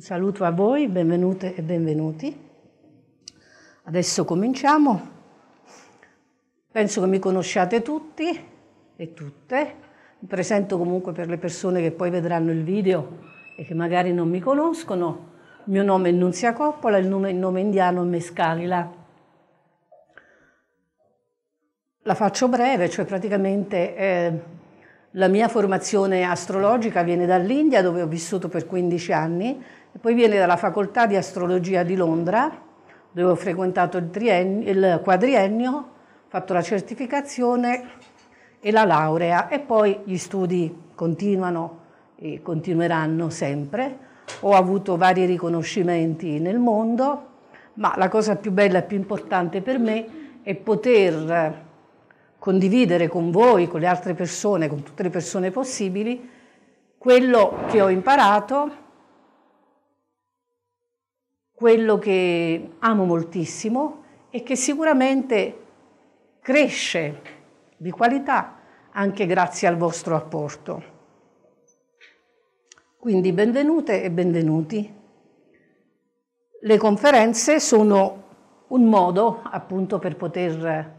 Un saluto a voi, benvenute e benvenuti. Adesso cominciamo. Penso che mi conosciate tutti e tutte. Mi presento comunque per le persone che poi vedranno il video e che magari non mi conoscono. Il mio nome è Nunzia Coppola, il nome, il nome indiano è Mescalila. La faccio breve, cioè praticamente eh, la mia formazione astrologica viene dall'India dove ho vissuto per 15 anni poi viene dalla facoltà di astrologia di Londra, dove ho frequentato il, triennio, il quadriennio, fatto la certificazione e la laurea e poi gli studi continuano e continueranno sempre. Ho avuto vari riconoscimenti nel mondo, ma la cosa più bella e più importante per me è poter condividere con voi, con le altre persone, con tutte le persone possibili, quello che ho imparato quello che amo moltissimo e che sicuramente cresce di qualità anche grazie al vostro apporto. Quindi benvenute e benvenuti. Le conferenze sono un modo appunto per poter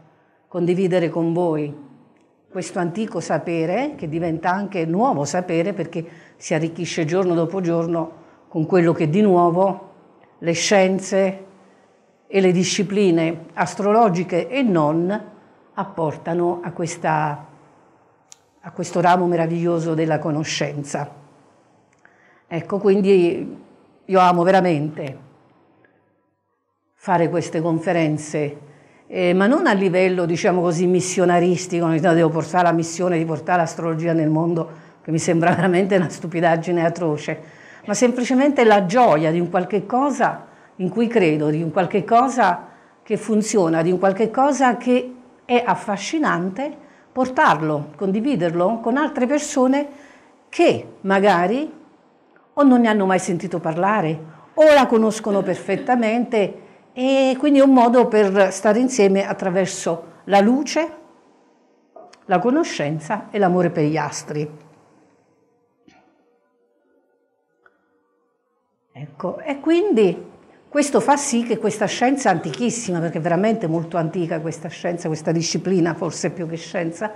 condividere con voi questo antico sapere che diventa anche nuovo sapere perché si arricchisce giorno dopo giorno con quello che di nuovo le scienze e le discipline astrologiche e non apportano a, questa, a questo ramo meraviglioso della conoscenza. Ecco, quindi io amo veramente fare queste conferenze, eh, ma non a livello, diciamo così, missionaristico, no, devo portare la missione di portare l'astrologia nel mondo, che mi sembra veramente una stupidaggine atroce, ma semplicemente la gioia di un qualche cosa in cui credo, di un qualche cosa che funziona, di un qualche cosa che è affascinante, portarlo, condividerlo con altre persone che magari o non ne hanno mai sentito parlare o la conoscono perfettamente e quindi è un modo per stare insieme attraverso la luce, la conoscenza e l'amore per gli astri. Ecco, e quindi questo fa sì che questa scienza antichissima, perché è veramente molto antica questa scienza, questa disciplina forse più che scienza,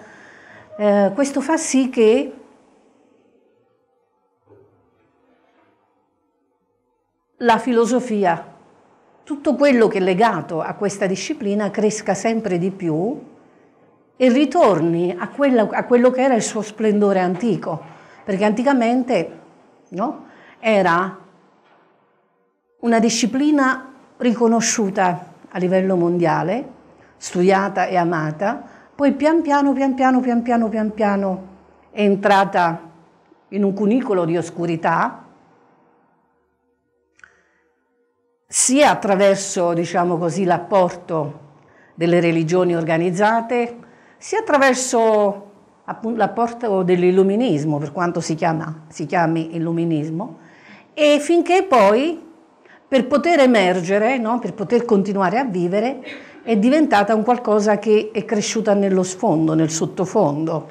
eh, questo fa sì che la filosofia, tutto quello che è legato a questa disciplina cresca sempre di più e ritorni a quello, a quello che era il suo splendore antico, perché anticamente no, era una disciplina riconosciuta a livello mondiale, studiata e amata, poi pian piano, pian piano, pian piano, pian piano è entrata in un cunicolo di oscurità, sia attraverso, diciamo così, l'apporto delle religioni organizzate, sia attraverso l'apporto dell'illuminismo, per quanto si, chiama, si chiami illuminismo, e finché poi per poter emergere, no? per poter continuare a vivere, è diventata un qualcosa che è cresciuta nello sfondo, nel sottofondo.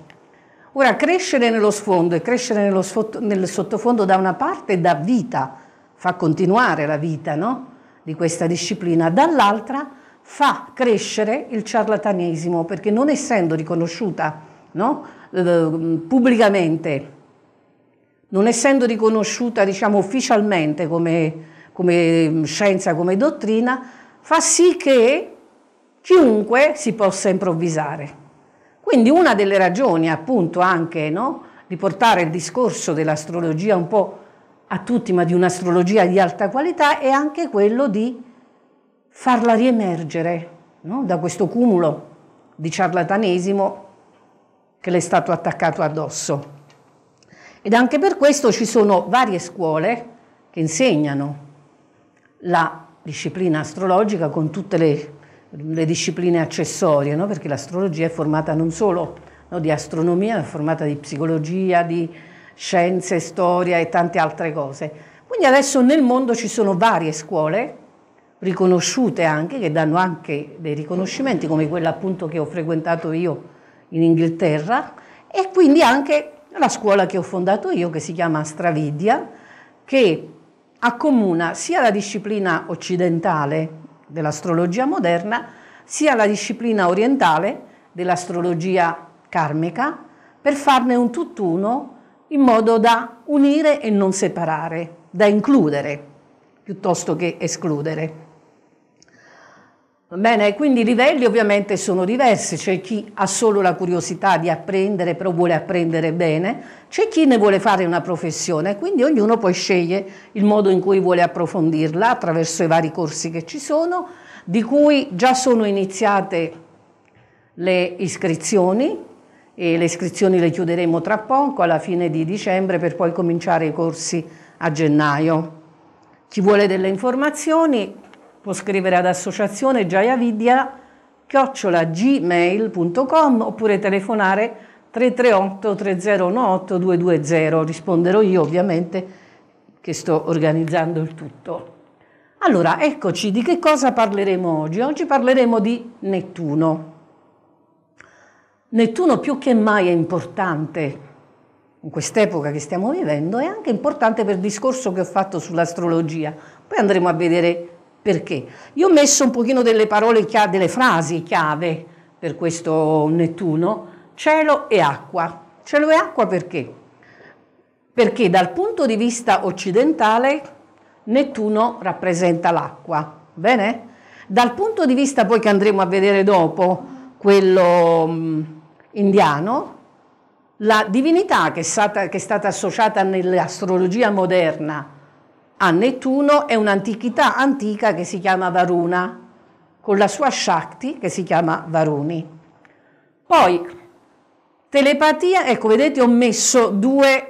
Ora, crescere nello sfondo e crescere nello nel sottofondo da una parte dà vita, fa continuare la vita no? di questa disciplina, dall'altra fa crescere il ciarlatanesimo, perché non essendo riconosciuta no? pubblicamente, non essendo riconosciuta diciamo, ufficialmente come come mm, scienza, come dottrina, fa sì che chiunque si possa improvvisare. Quindi una delle ragioni appunto anche no, di portare il discorso dell'astrologia un po' a tutti, ma di un'astrologia di alta qualità, è anche quello di farla riemergere no, da questo cumulo di ciarlatanesimo che le è stato attaccato addosso. Ed anche per questo ci sono varie scuole che insegnano la disciplina astrologica con tutte le, le discipline accessorie, no? perché l'astrologia è formata non solo no, di astronomia, è formata di psicologia, di scienze, storia e tante altre cose. Quindi adesso nel mondo ci sono varie scuole riconosciute anche, che danno anche dei riconoscimenti, come quella appunto che ho frequentato io in Inghilterra, e quindi anche la scuola che ho fondato io, che si chiama Astravidia, che accomuna sia la disciplina occidentale dell'astrologia moderna, sia la disciplina orientale dell'astrologia karmica, per farne un tutt'uno in modo da unire e non separare, da includere piuttosto che escludere. Bene, quindi i livelli ovviamente sono diversi, c'è chi ha solo la curiosità di apprendere, però vuole apprendere bene, c'è chi ne vuole fare una professione, quindi ognuno poi sceglie il modo in cui vuole approfondirla attraverso i vari corsi che ci sono, di cui già sono iniziate le iscrizioni e le iscrizioni le chiuderemo tra poco alla fine di dicembre per poi cominciare i corsi a gennaio. Chi vuole delle informazioni Può scrivere ad associazione Jayavidya chiocciolagmail.com oppure telefonare 338 3018 220. Risponderò io ovviamente che sto organizzando il tutto. Allora, eccoci, di che cosa parleremo oggi? Oggi parleremo di Nettuno. Nettuno più che mai è importante in quest'epoca che stiamo vivendo, è anche importante per il discorso che ho fatto sull'astrologia. Poi andremo a vedere perché? Io ho messo un pochino delle parole, chiave, delle frasi chiave per questo Nettuno, cielo e acqua. Cielo e acqua perché? Perché dal punto di vista occidentale Nettuno rappresenta l'acqua, bene? Dal punto di vista poi che andremo a vedere dopo, quello mh, mm, indiano, la divinità che è stata, che è stata associata nell'astrologia moderna a ah, Nettuno è un'antichità antica che si chiama Varuna, con la sua Shakti che si chiama Varuni. Poi, telepatia, ecco vedete ho messo due,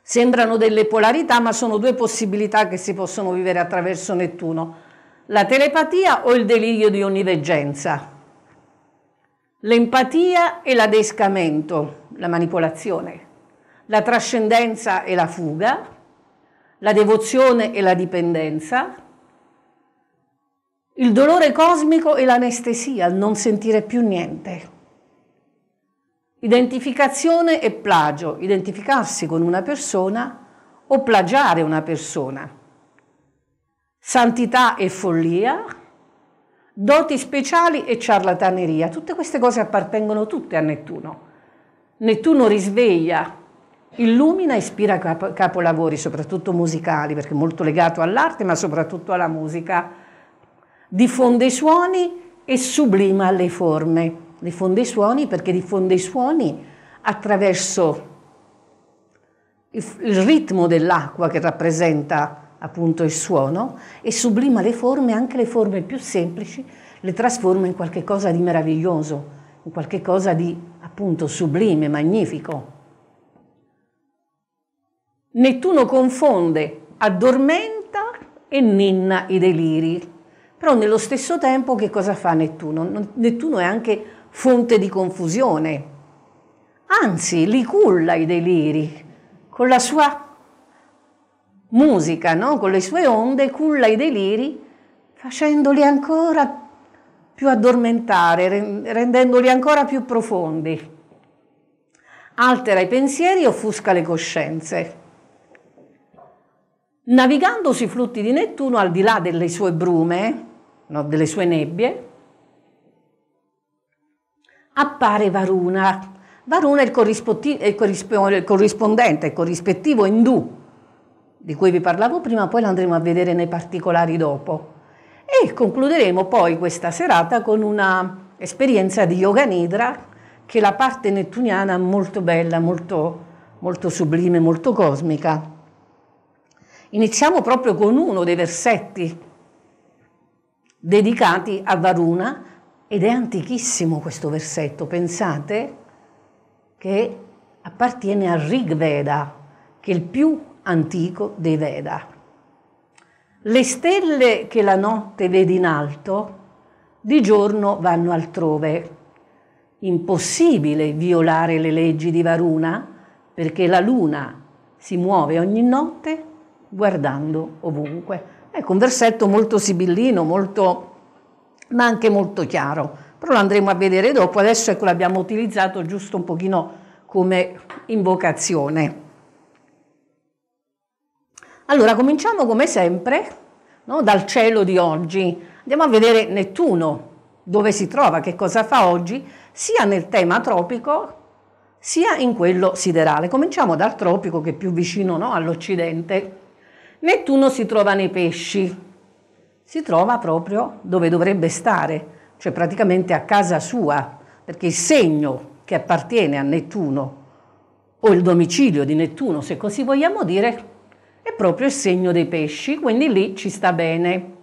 sembrano delle polarità, ma sono due possibilità che si possono vivere attraverso Nettuno. La telepatia o il delirio di onniveggenza, l'empatia e l'adescamento, la manipolazione, la trascendenza e la fuga, la devozione e la dipendenza, il dolore cosmico e l'anestesia, il non sentire più niente. Identificazione e plagio, identificarsi con una persona o plagiare una persona. Santità e follia, doti speciali e ciarlataneria, tutte queste cose appartengono tutte a Nettuno. Nettuno risveglia Illumina e ispira capolavori, soprattutto musicali, perché è molto legato all'arte, ma soprattutto alla musica. Diffonde i suoni e sublima le forme. Diffonde i suoni perché diffonde i suoni attraverso il ritmo dell'acqua che rappresenta appunto il suono e sublima le forme, anche le forme più semplici, le trasforma in qualcosa di meraviglioso, in qualcosa di appunto sublime, magnifico. Nettuno confonde addormenta e ninna i deliri. Però nello stesso tempo che cosa fa Nettuno? Nettuno è anche fonte di confusione. Anzi, li culla i deliri con la sua musica, no? con le sue onde, culla i deliri facendoli ancora più addormentare, rendendoli ancora più profondi. Altera i pensieri e offusca le coscienze. Navigando sui flutti di Nettuno, al di là delle sue brume, no, delle sue nebbie, appare Varuna. Varuna è il, il corrispondente, il corrispettivo indù di cui vi parlavo prima, poi l'andremo a vedere nei particolari dopo. E concluderemo poi questa serata con una esperienza di Yoga Nidra, che è la parte nettuniana molto bella, molto, molto sublime, molto cosmica. Iniziamo proprio con uno dei versetti dedicati a Varuna ed è antichissimo questo versetto, pensate che appartiene al Rig Veda, che è il più antico dei Veda. Le stelle che la notte vedi in alto, di giorno vanno altrove. Impossibile violare le leggi di Varuna, perché la luna si muove ogni notte guardando ovunque. Ecco, un versetto molto sibillino, molto, ma anche molto chiaro, però lo andremo a vedere dopo, adesso ecco, l'abbiamo utilizzato giusto un pochino come invocazione. Allora, cominciamo come sempre no, dal cielo di oggi. Andiamo a vedere Nettuno, dove si trova, che cosa fa oggi, sia nel tema tropico sia in quello siderale. Cominciamo dal tropico che è più vicino no, all'Occidente. Nettuno si trova nei pesci, si trova proprio dove dovrebbe stare, cioè praticamente a casa sua, perché il segno che appartiene a Nettuno, o il domicilio di Nettuno, se così vogliamo dire, è proprio il segno dei pesci, quindi lì ci sta bene.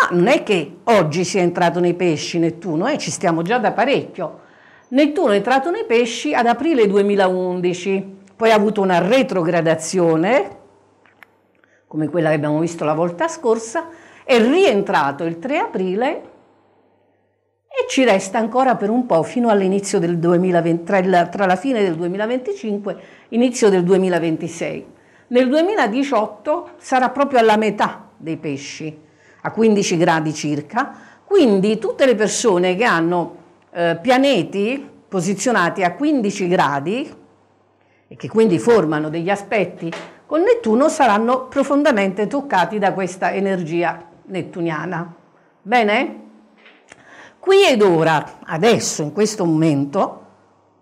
Ma non è che oggi sia entrato nei pesci Nettuno, eh, ci stiamo già da parecchio. Nettuno è entrato nei pesci ad aprile 2011, poi ha avuto una retrogradazione come quella che abbiamo visto la volta scorsa, è rientrato il 3 aprile e ci resta ancora per un po' fino all'inizio del 2023, tra la fine del 2025 e inizio del 2026. Nel 2018 sarà proprio alla metà dei pesci, a 15 gradi circa, quindi tutte le persone che hanno eh, pianeti posizionati a 15 gradi e che quindi formano degli aspetti con Nettuno saranno profondamente toccati da questa energia nettuniana. Bene? Qui ed ora, adesso, in questo momento,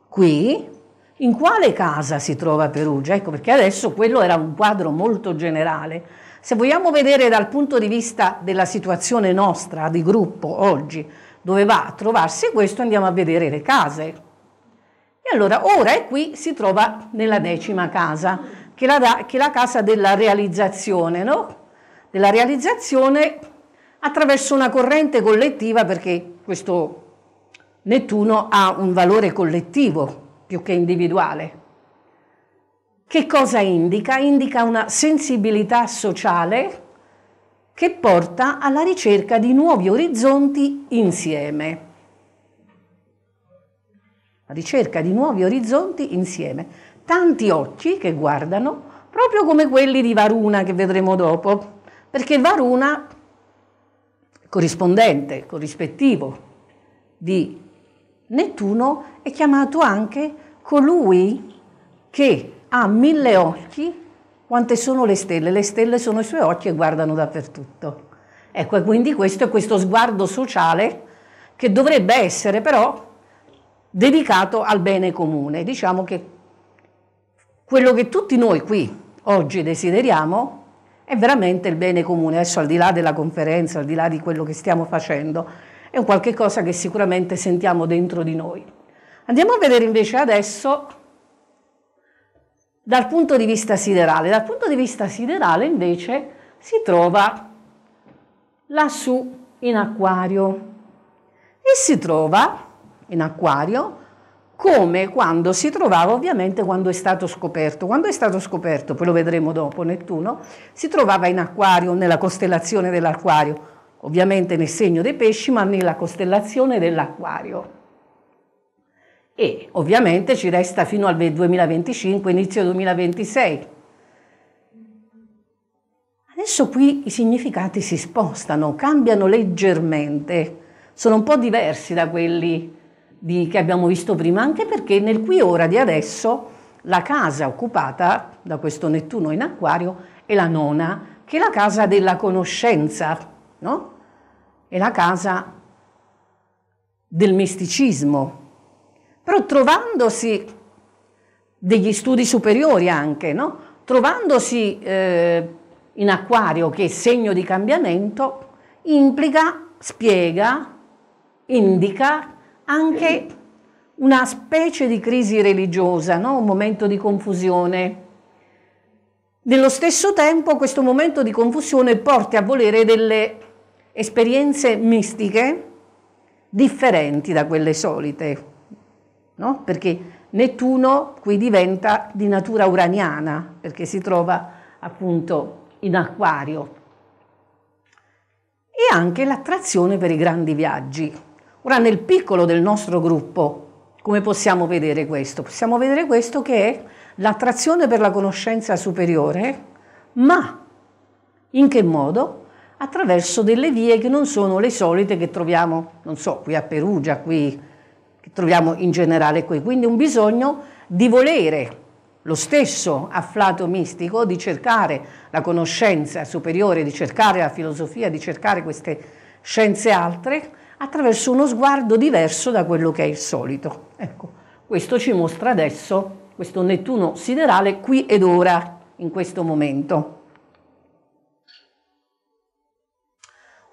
qui, in quale casa si trova Perugia? Ecco perché adesso quello era un quadro molto generale. Se vogliamo vedere dal punto di vista della situazione nostra, di gruppo, oggi, dove va a trovarsi questo, andiamo a vedere le case. E allora ora è qui, si trova nella decima casa che è la, che la casa della realizzazione, no? della realizzazione attraverso una corrente collettiva perché questo Nettuno ha un valore collettivo più che individuale. Che cosa indica? Indica una sensibilità sociale che porta alla ricerca di nuovi orizzonti insieme. La ricerca di nuovi orizzonti insieme tanti occhi che guardano, proprio come quelli di Varuna che vedremo dopo, perché Varuna corrispondente, corrispettivo di Nettuno è chiamato anche colui che ha mille occhi, quante sono le stelle? Le stelle sono i suoi occhi e guardano dappertutto. Ecco, quindi questo è questo sguardo sociale che dovrebbe essere però dedicato al bene comune. Diciamo che quello che tutti noi qui oggi desideriamo è veramente il bene comune, adesso al di là della conferenza, al di là di quello che stiamo facendo, è un qualche cosa che sicuramente sentiamo dentro di noi. Andiamo a vedere invece adesso dal punto di vista siderale. Dal punto di vista siderale invece si trova lassù in acquario e si trova in acquario come quando si trovava ovviamente quando è stato scoperto. Quando è stato scoperto, poi lo vedremo dopo, Nettuno, si trovava in acquario, nella costellazione dell'acquario, ovviamente nel segno dei pesci, ma nella costellazione dell'acquario. E ovviamente ci resta fino al 2025, inizio 2026. Adesso qui i significati si spostano, cambiano leggermente, sono un po' diversi da quelli di, che abbiamo visto prima, anche perché nel qui ora di adesso la casa occupata da questo Nettuno in acquario è la nona, che è la casa della conoscenza, no? È la casa del misticismo, però trovandosi degli studi superiori anche, no? trovandosi eh, in acquario che è segno di cambiamento, implica, spiega, indica anche una specie di crisi religiosa, no? un momento di confusione. Nello stesso tempo questo momento di confusione porta a volere delle esperienze mistiche differenti da quelle solite, no? perché Nettuno qui diventa di natura uraniana, perché si trova appunto in acquario, e anche l'attrazione per i grandi viaggi. Ora nel piccolo del nostro gruppo, come possiamo vedere questo? Possiamo vedere questo che è l'attrazione per la conoscenza superiore, ma in che modo? Attraverso delle vie che non sono le solite che troviamo, non so, qui a Perugia, qui che troviamo in generale qui. Quindi un bisogno di volere lo stesso afflato mistico, di cercare la conoscenza superiore, di cercare la filosofia, di cercare queste scienze altre, attraverso uno sguardo diverso da quello che è il solito. Ecco, questo ci mostra adesso questo Nettuno siderale qui ed ora, in questo momento.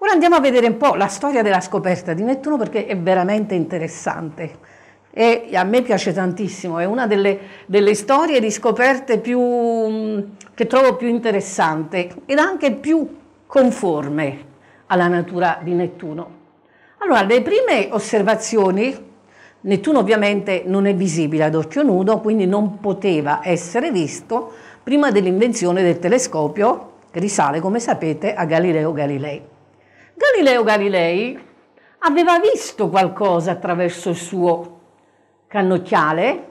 Ora andiamo a vedere un po' la storia della scoperta di Nettuno perché è veramente interessante e a me piace tantissimo, è una delle, delle storie di scoperte più, che trovo più interessante ed anche più conforme alla natura di Nettuno. Allora, le prime osservazioni, Nettuno ovviamente non è visibile ad occhio nudo, quindi non poteva essere visto prima dell'invenzione del telescopio, che risale, come sapete, a Galileo Galilei. Galileo Galilei aveva visto qualcosa attraverso il suo cannocchiale,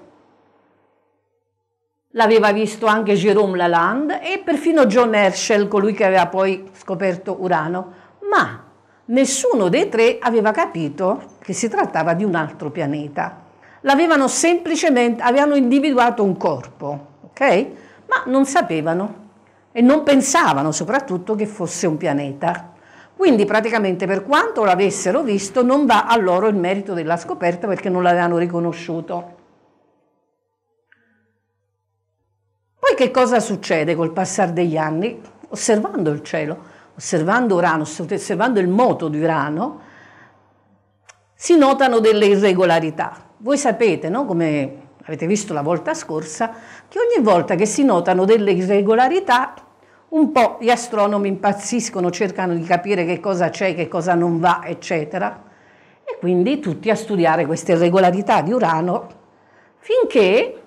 l'aveva visto anche Jérôme Lalande e perfino John Herschel, colui che aveva poi scoperto Urano, ma Nessuno dei tre aveva capito che si trattava di un altro pianeta. L'avevano semplicemente, avevano individuato un corpo, ok? Ma non sapevano e non pensavano soprattutto che fosse un pianeta. Quindi praticamente per quanto l'avessero visto non va a loro il merito della scoperta perché non l'avevano riconosciuto. Poi che cosa succede col passare degli anni? Osservando il cielo, osservando Urano, osservando il moto di Urano, si notano delle irregolarità. Voi sapete, no? come avete visto la volta scorsa, che ogni volta che si notano delle irregolarità, un po' gli astronomi impazziscono, cercano di capire che cosa c'è, che cosa non va, eccetera. E quindi tutti a studiare queste irregolarità di Urano, finché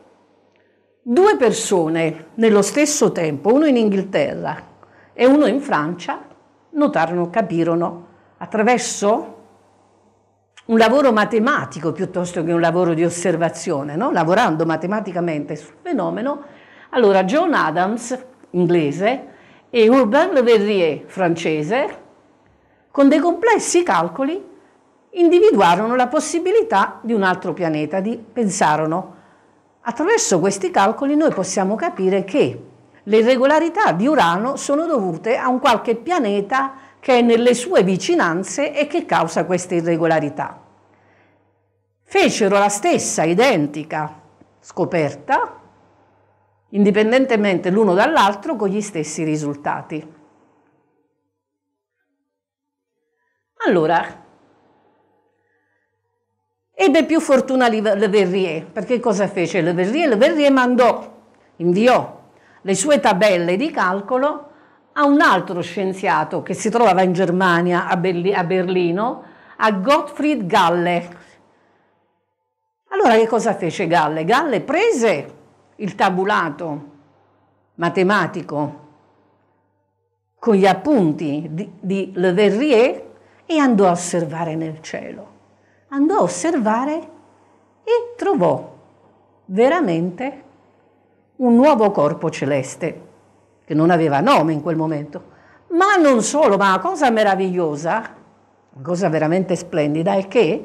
due persone nello stesso tempo, uno in Inghilterra e uno in Francia, notarono, capirono attraverso un lavoro matematico piuttosto che un lavoro di osservazione, no? lavorando matematicamente sul fenomeno, allora John Adams, inglese, e Urbain Le Verrier, francese, con dei complessi calcoli individuarono la possibilità di un altro pianeta, di, pensarono, attraverso questi calcoli noi possiamo capire che le irregolarità di Urano sono dovute a un qualche pianeta che è nelle sue vicinanze e che causa queste irregolarità. Fecero la stessa identica scoperta, indipendentemente l'uno dall'altro, con gli stessi risultati. Allora, ebbe più fortuna Le Verrier, perché cosa fece Le Verrier? Le Verrier mandò, inviò le sue tabelle di calcolo a un altro scienziato che si trovava in Germania, a, Berli a Berlino, a Gottfried Galle. Allora che cosa fece Galle? Galle prese il tabulato matematico con gli appunti di, di Le Verrier e andò a osservare nel cielo. Andò a osservare e trovò veramente un nuovo corpo celeste, che non aveva nome in quel momento. Ma non solo, ma la cosa meravigliosa, una cosa veramente splendida, è che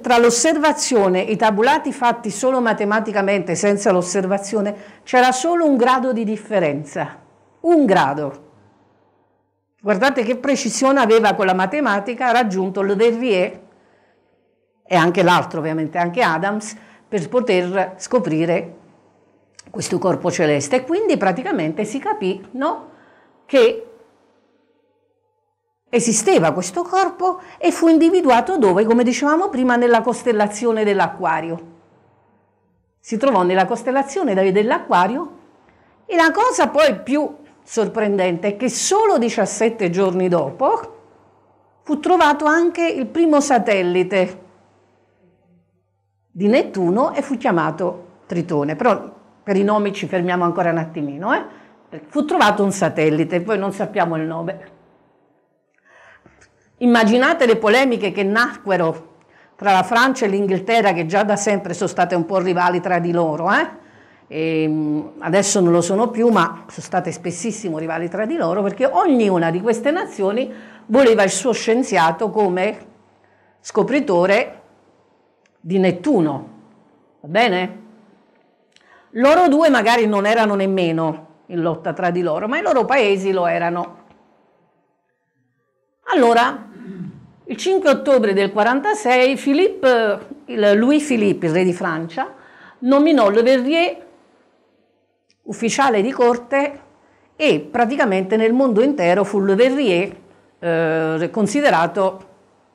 tra l'osservazione e i tabulati fatti solo matematicamente, senza l'osservazione, c'era solo un grado di differenza. Un grado. Guardate che precisione aveva con la matematica raggiunto Le Verrier e anche l'altro, ovviamente, anche Adams, per poter scoprire questo corpo celeste e quindi praticamente si capì no, che esisteva questo corpo e fu individuato dove, come dicevamo prima, nella costellazione dell'acquario. Si trovò nella costellazione dell'acquario e la cosa poi più sorprendente è che solo 17 giorni dopo fu trovato anche il primo satellite di Nettuno e fu chiamato Tritone. Però per i nomi ci fermiamo ancora un attimino, eh? fu trovato un satellite, poi non sappiamo il nome. Immaginate le polemiche che nacquero tra la Francia e l'Inghilterra, che già da sempre sono state un po' rivali tra di loro, eh? e ehm, adesso non lo sono più, ma sono state spessissimo rivali tra di loro, perché ognuna di queste nazioni voleva il suo scienziato come scopritore di Nettuno. Va bene? Loro due magari non erano nemmeno in lotta tra di loro, ma i loro paesi lo erano. Allora, il 5 ottobre del 46, Philippe, Louis Philippe, il re di Francia, nominò Le Verrier ufficiale di corte e praticamente nel mondo intero fu Le Verrier eh, considerato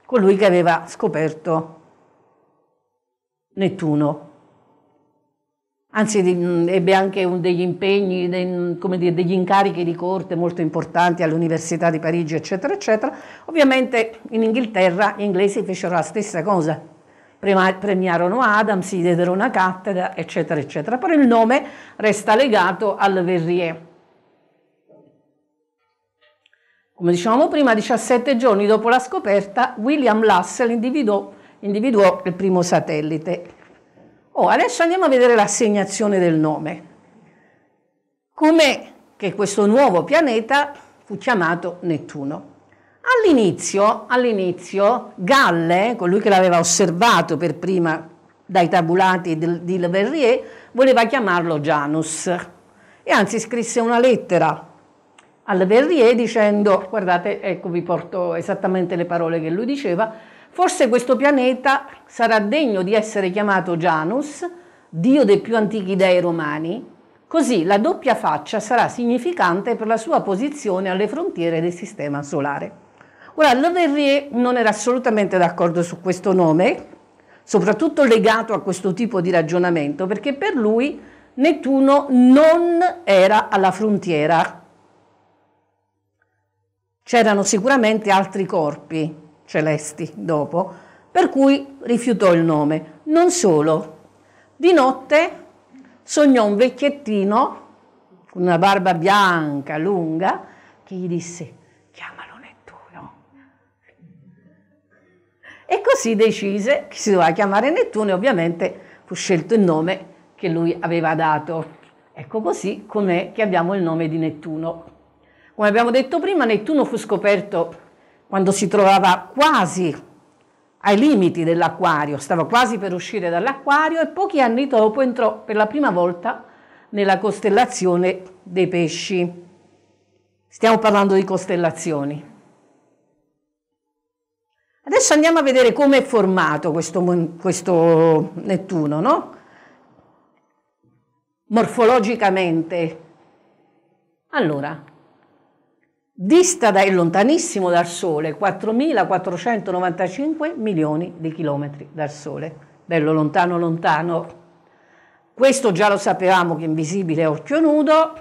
colui che aveva scoperto Nettuno anzi ebbe anche degli impegni, dire, degli incarichi di corte molto importanti all'Università di Parigi, eccetera, eccetera. Ovviamente in Inghilterra gli inglesi fecero la stessa cosa, premiarono Adam, si diedero una cattedra, eccetera, eccetera, però il nome resta legato al Verrier. Come dicevamo prima, 17 giorni dopo la scoperta, William Lassell individuò, individuò il primo satellite, Oh, adesso andiamo a vedere l'assegnazione del nome. Com'è che questo nuovo pianeta fu chiamato Nettuno? All'inizio, all'inizio Galle, colui che l'aveva osservato per prima dai tabulati di Le Verrier, voleva chiamarlo Janus e anzi scrisse una lettera al Verrier dicendo guardate, ecco vi porto esattamente le parole che lui diceva, Forse questo pianeta sarà degno di essere chiamato Janus, dio dei più antichi dei romani, così la doppia faccia sarà significante per la sua posizione alle frontiere del sistema solare. Ora, Le Verrier non era assolutamente d'accordo su questo nome, soprattutto legato a questo tipo di ragionamento, perché per lui Nettuno non era alla frontiera. C'erano sicuramente altri corpi Celesti dopo, per cui rifiutò il nome. Non solo, di notte sognò un vecchiettino con una barba bianca, lunga, che gli disse chiamalo Nettuno. E così decise che si doveva chiamare Nettuno e ovviamente fu scelto il nome che lui aveva dato. Ecco così com'è che abbiamo il nome di Nettuno. Come abbiamo detto prima, Nettuno fu scoperto quando si trovava quasi ai limiti dell'acquario, stava quasi per uscire dall'acquario e pochi anni dopo entrò per la prima volta nella costellazione dei pesci. Stiamo parlando di costellazioni. Adesso andiamo a vedere come è formato questo, questo Nettuno, no? Morfologicamente. Allora, dista da, lontanissimo dal Sole, 4.495 milioni di chilometri dal Sole. Bello lontano, lontano. Questo già lo sapevamo che è invisibile a occhio nudo.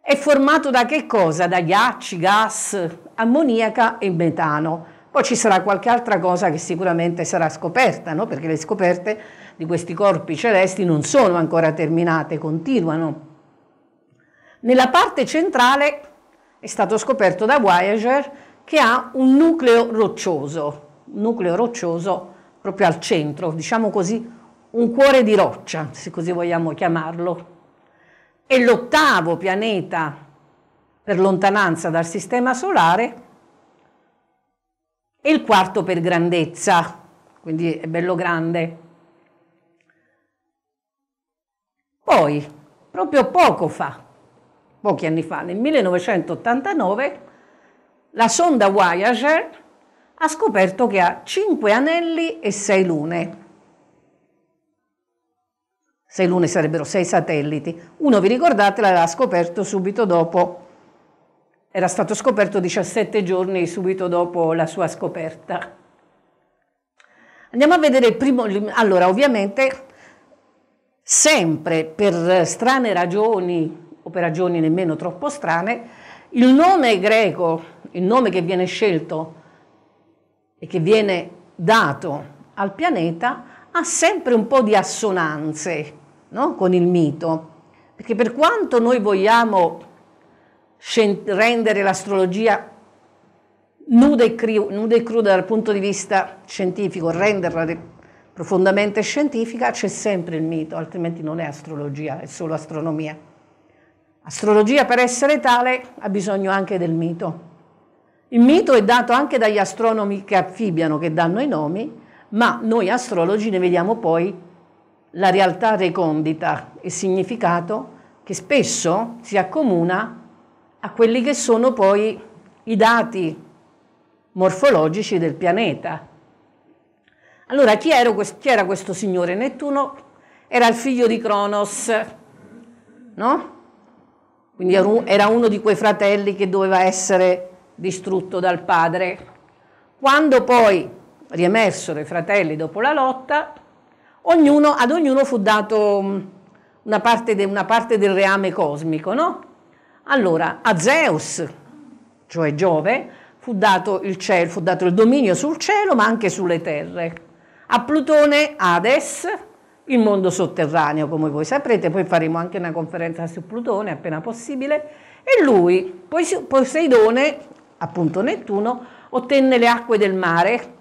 È formato da che cosa? Da ghiacci, gas, ammoniaca e metano. Poi ci sarà qualche altra cosa che sicuramente sarà scoperta, no? perché le scoperte di questi corpi celesti non sono ancora terminate, continuano. Nella parte centrale è stato scoperto da Voyager che ha un nucleo roccioso, un nucleo roccioso proprio al centro, diciamo così, un cuore di roccia, se così vogliamo chiamarlo. È l'ottavo pianeta per lontananza dal Sistema Solare e il quarto per grandezza, quindi è bello grande. Poi, proprio poco fa, pochi anni fa, nel 1989, la sonda Voyager ha scoperto che ha 5 anelli e 6 lune. 6 lune sarebbero 6 satelliti. Uno, vi ricordate, l'aveva scoperto subito dopo, era stato scoperto 17 giorni subito dopo la sua scoperta. Andiamo a vedere il primo, allora ovviamente sempre per strane ragioni o per ragioni nemmeno troppo strane, il nome greco, il nome che viene scelto e che viene dato al pianeta, ha sempre un po' di assonanze no? con il mito, perché per quanto noi vogliamo rendere l'astrologia nuda nuda e cruda dal punto di vista scientifico, renderla profondamente scientifica, c'è sempre il mito, altrimenti non è astrologia, è solo astronomia. Astrologia per essere tale ha bisogno anche del mito. Il mito è dato anche dagli astronomi che affibbiano, che danno i nomi, ma noi astrologi ne vediamo poi la realtà recondita e significato che spesso si accomuna a quelli che sono poi i dati morfologici del pianeta. Allora, chi era questo signore Nettuno? Era il figlio di Cronos, no? Quindi era uno di quei fratelli che doveva essere distrutto dal padre. Quando poi riemersero i fratelli dopo la lotta, ognuno, ad ognuno fu dato mm, una parte, de, una parte del reame cosmico, no? Allora, a Zeus, cioè Giove, fu dato il cielo, fu dato il dominio sul cielo ma anche sulle terre. A Plutone, Hades, il mondo sotterraneo, come voi saprete, poi faremo anche una conferenza su Plutone appena possibile, e lui, Poseidone, appunto Nettuno, ottenne le acque del mare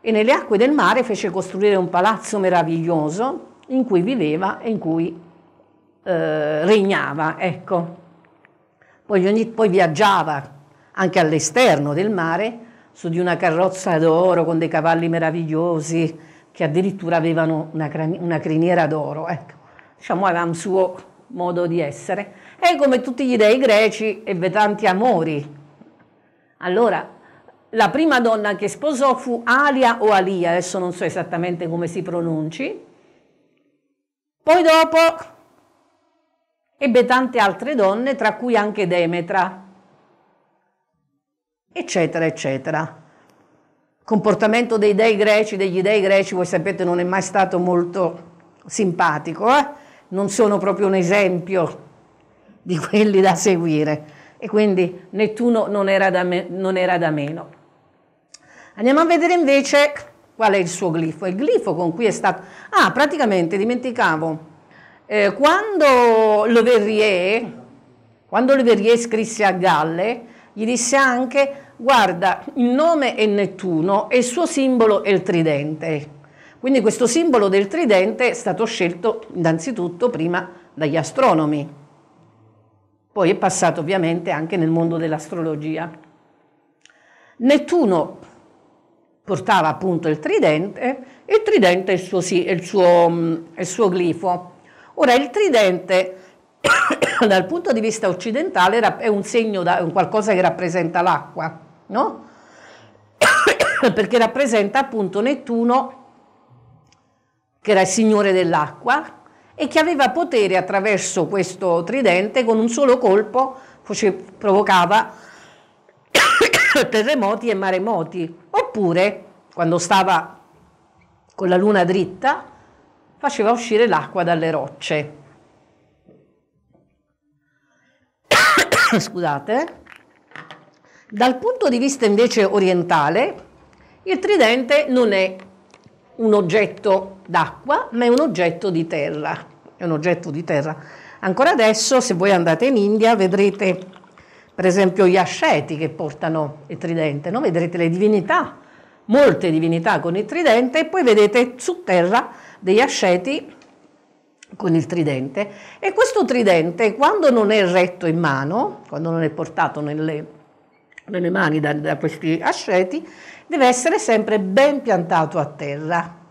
e nelle acque del mare fece costruire un palazzo meraviglioso in cui viveva e in cui eh, regnava, ecco. Poi, ogni, poi viaggiava anche all'esterno del mare su di una carrozza d'oro con dei cavalli meravigliosi, che addirittura avevano una, una criniera d'oro, ecco. diciamo aveva un suo modo di essere, e come tutti gli dei greci ebbe tanti amori. Allora, la prima donna che sposò fu Alia o Alia, adesso non so esattamente come si pronunci, poi dopo ebbe tante altre donne, tra cui anche Demetra, eccetera, eccetera comportamento dei dei greci, degli dei greci, voi sapete, non è mai stato molto simpatico, eh? non sono proprio un esempio di quelli da seguire e quindi Nettuno non era da, me, non era da meno. Andiamo a vedere invece qual è il suo glifo, il glifo con cui è stato... Ah, praticamente dimenticavo, eh, quando Le Verrier, quando Le Verrier scrisse a Galle, gli disse anche Guarda, il nome è Nettuno e il suo simbolo è il tridente. Quindi questo simbolo del tridente è stato scelto innanzitutto prima dagli astronomi, poi è passato ovviamente anche nel mondo dell'astrologia. Nettuno portava appunto il tridente e il tridente è il suo, sì, è il suo, mm, è il suo glifo. Ora il tridente dal punto di vista occidentale è un segno, è un qualcosa che rappresenta l'acqua no? perché rappresenta appunto Nettuno che era il signore dell'acqua e che aveva potere attraverso questo tridente con un solo colpo provocava terremoti e maremoti oppure quando stava con la luna dritta faceva uscire l'acqua dalle rocce scusate eh. Dal punto di vista invece orientale, il tridente non è un oggetto d'acqua, ma è un oggetto di terra. È un oggetto di terra. Ancora adesso, se voi andate in India, vedrete per esempio gli asceti che portano il tridente, no? vedrete le divinità, molte divinità con il tridente, e poi vedete su terra degli asceti con il tridente. E questo tridente, quando non è retto in mano, quando non è portato nelle nelle mani da, da questi asceti, deve essere sempre ben piantato a terra,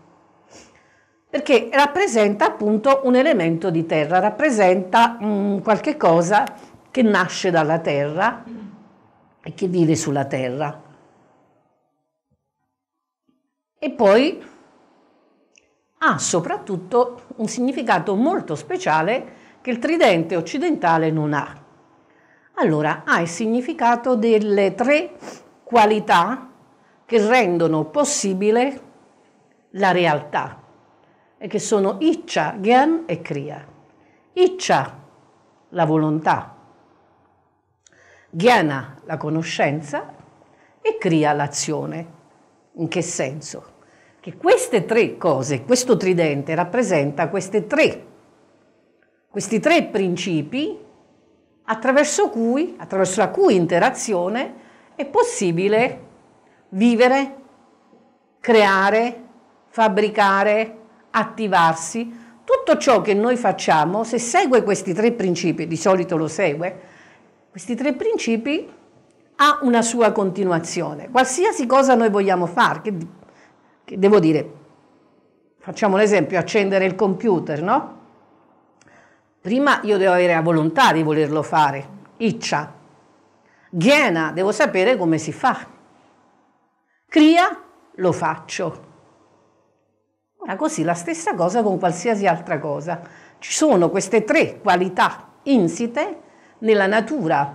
perché rappresenta appunto un elemento di terra, rappresenta mh, mm, qualche cosa che nasce dalla terra e che vive sulla terra. E poi ha soprattutto un significato molto speciale che il tridente occidentale non ha. Allora, ha il significato delle tre qualità che rendono possibile la realtà e che sono Iccia, Gyan e Kriya. Iccia, la volontà, Ghyana, la conoscenza e Kriya, l'azione. In che senso? Che queste tre cose, questo tridente rappresenta queste tre, questi tre principi attraverso cui, attraverso la cui interazione è possibile vivere, creare, fabbricare, attivarsi. Tutto ciò che noi facciamo, se segue questi tre principi, di solito lo segue, questi tre principi ha una sua continuazione. Qualsiasi cosa noi vogliamo fare, che, che devo dire, facciamo l'esempio, accendere il computer, no? Prima io devo avere la volontà di volerlo fare, iccia. Ghiena, devo sapere come si fa. Cria, lo faccio. Ora così la stessa cosa con qualsiasi altra cosa. Ci sono queste tre qualità insite nella natura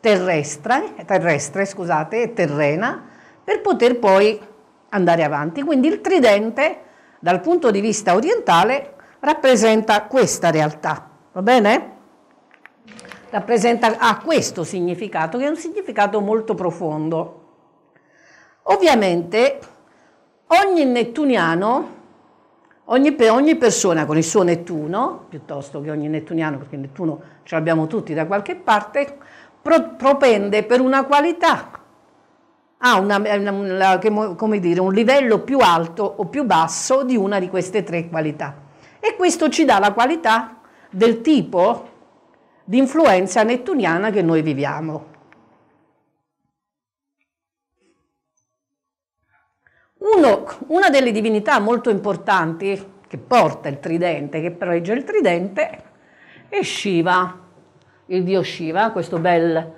terrestre, terrestre scusate, terrena, per poter poi andare avanti. Quindi il tridente, dal punto di vista orientale, rappresenta questa realtà va bene? Rappresenta, ha questo significato, che è un significato molto profondo. Ovviamente ogni nettuniano, ogni, ogni persona con il suo Nettuno, piuttosto che ogni nettuniano, perché Nettuno ce l'abbiamo tutti da qualche parte, pro, propende per una qualità ha ah, una, una, una, dire, un livello più alto o più basso di una di queste tre qualità. E questo ci dà la qualità del tipo di influenza nettuniana che noi viviamo. Uno, una delle divinità molto importanti che porta il tridente, che pregge il tridente, è Shiva, il dio Shiva, questo bel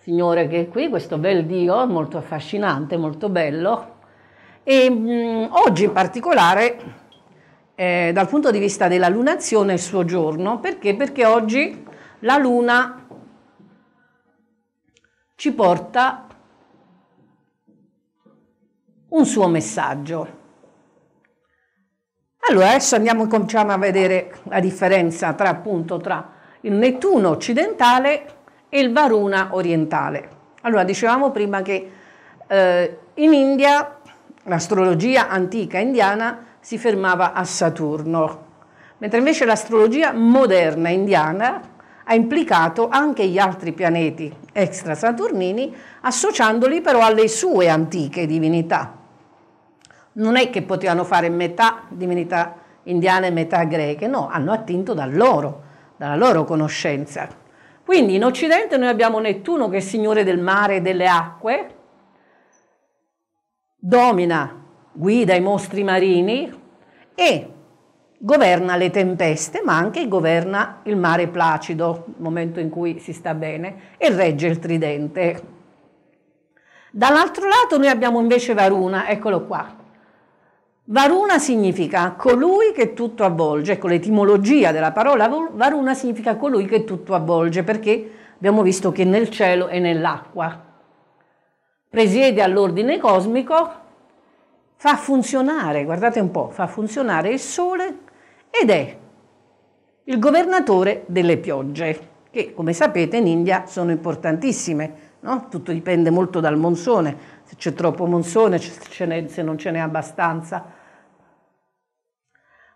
signore che è qui, questo bel dio, molto affascinante, molto bello. E mh, mm, oggi in particolare eh, dal punto di vista della lunazione il suo giorno, perché? Perché oggi la luna ci porta un suo messaggio. Allora adesso andiamo cominciamo a vedere la differenza tra appunto tra il Nettuno occidentale e il Varuna orientale. Allora dicevamo prima che eh, in India l'astrologia antica indiana si fermava a Saturno, mentre invece l'astrologia moderna indiana ha implicato anche gli altri pianeti extra saturnini, associandoli però alle sue antiche divinità. Non è che potevano fare metà divinità indiane e metà greche, no, hanno attinto da loro, dalla loro conoscenza. Quindi in Occidente noi abbiamo Nettuno che è signore del mare e delle acque, domina guida i mostri marini e governa le tempeste, ma anche governa il mare placido, il momento in cui si sta bene, e regge il tridente. Dall'altro lato noi abbiamo invece Varuna, eccolo qua. Varuna significa colui che tutto avvolge, ecco l'etimologia della parola Varuna significa colui che tutto avvolge, perché abbiamo visto che nel cielo e nell'acqua. Presiede all'ordine cosmico fa funzionare, guardate un po', fa funzionare il sole ed è il governatore delle piogge, che come sapete in India sono importantissime, no? tutto dipende molto dal monsone, se c'è troppo monsone, se non ce n'è abbastanza.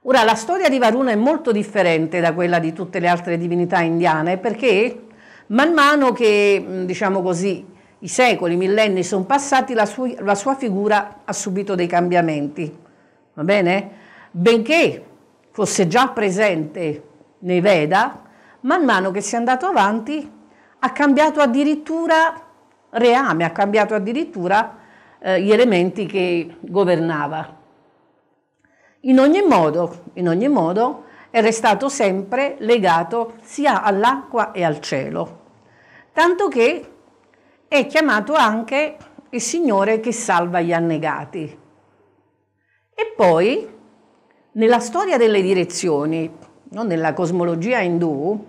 Ora, la storia di Varuna è molto differente da quella di tutte le altre divinità indiane perché man mano che, diciamo così, i secoli, i millenni sono passati, la sua, la sua figura ha subito dei cambiamenti, va bene? Benché fosse già presente nei Veda, man mano che si è andato avanti ha cambiato addirittura reame, ha cambiato addirittura eh, gli elementi che governava. In ogni modo, in ogni modo è restato sempre legato sia all'acqua e al cielo, tanto che è chiamato anche il Signore che salva gli annegati. E poi, nella storia delle direzioni, no? nella cosmologia indù,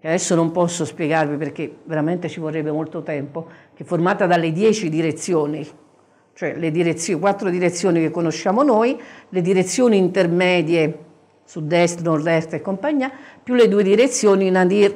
che adesso non posso spiegarvi perché veramente ci vorrebbe molto tempo, che è formata dalle dieci direzioni, cioè le direzioni, quattro direzioni che conosciamo noi, le direzioni intermedie, sud-est, nord-est e compagnia, più le due direzioni, Nadir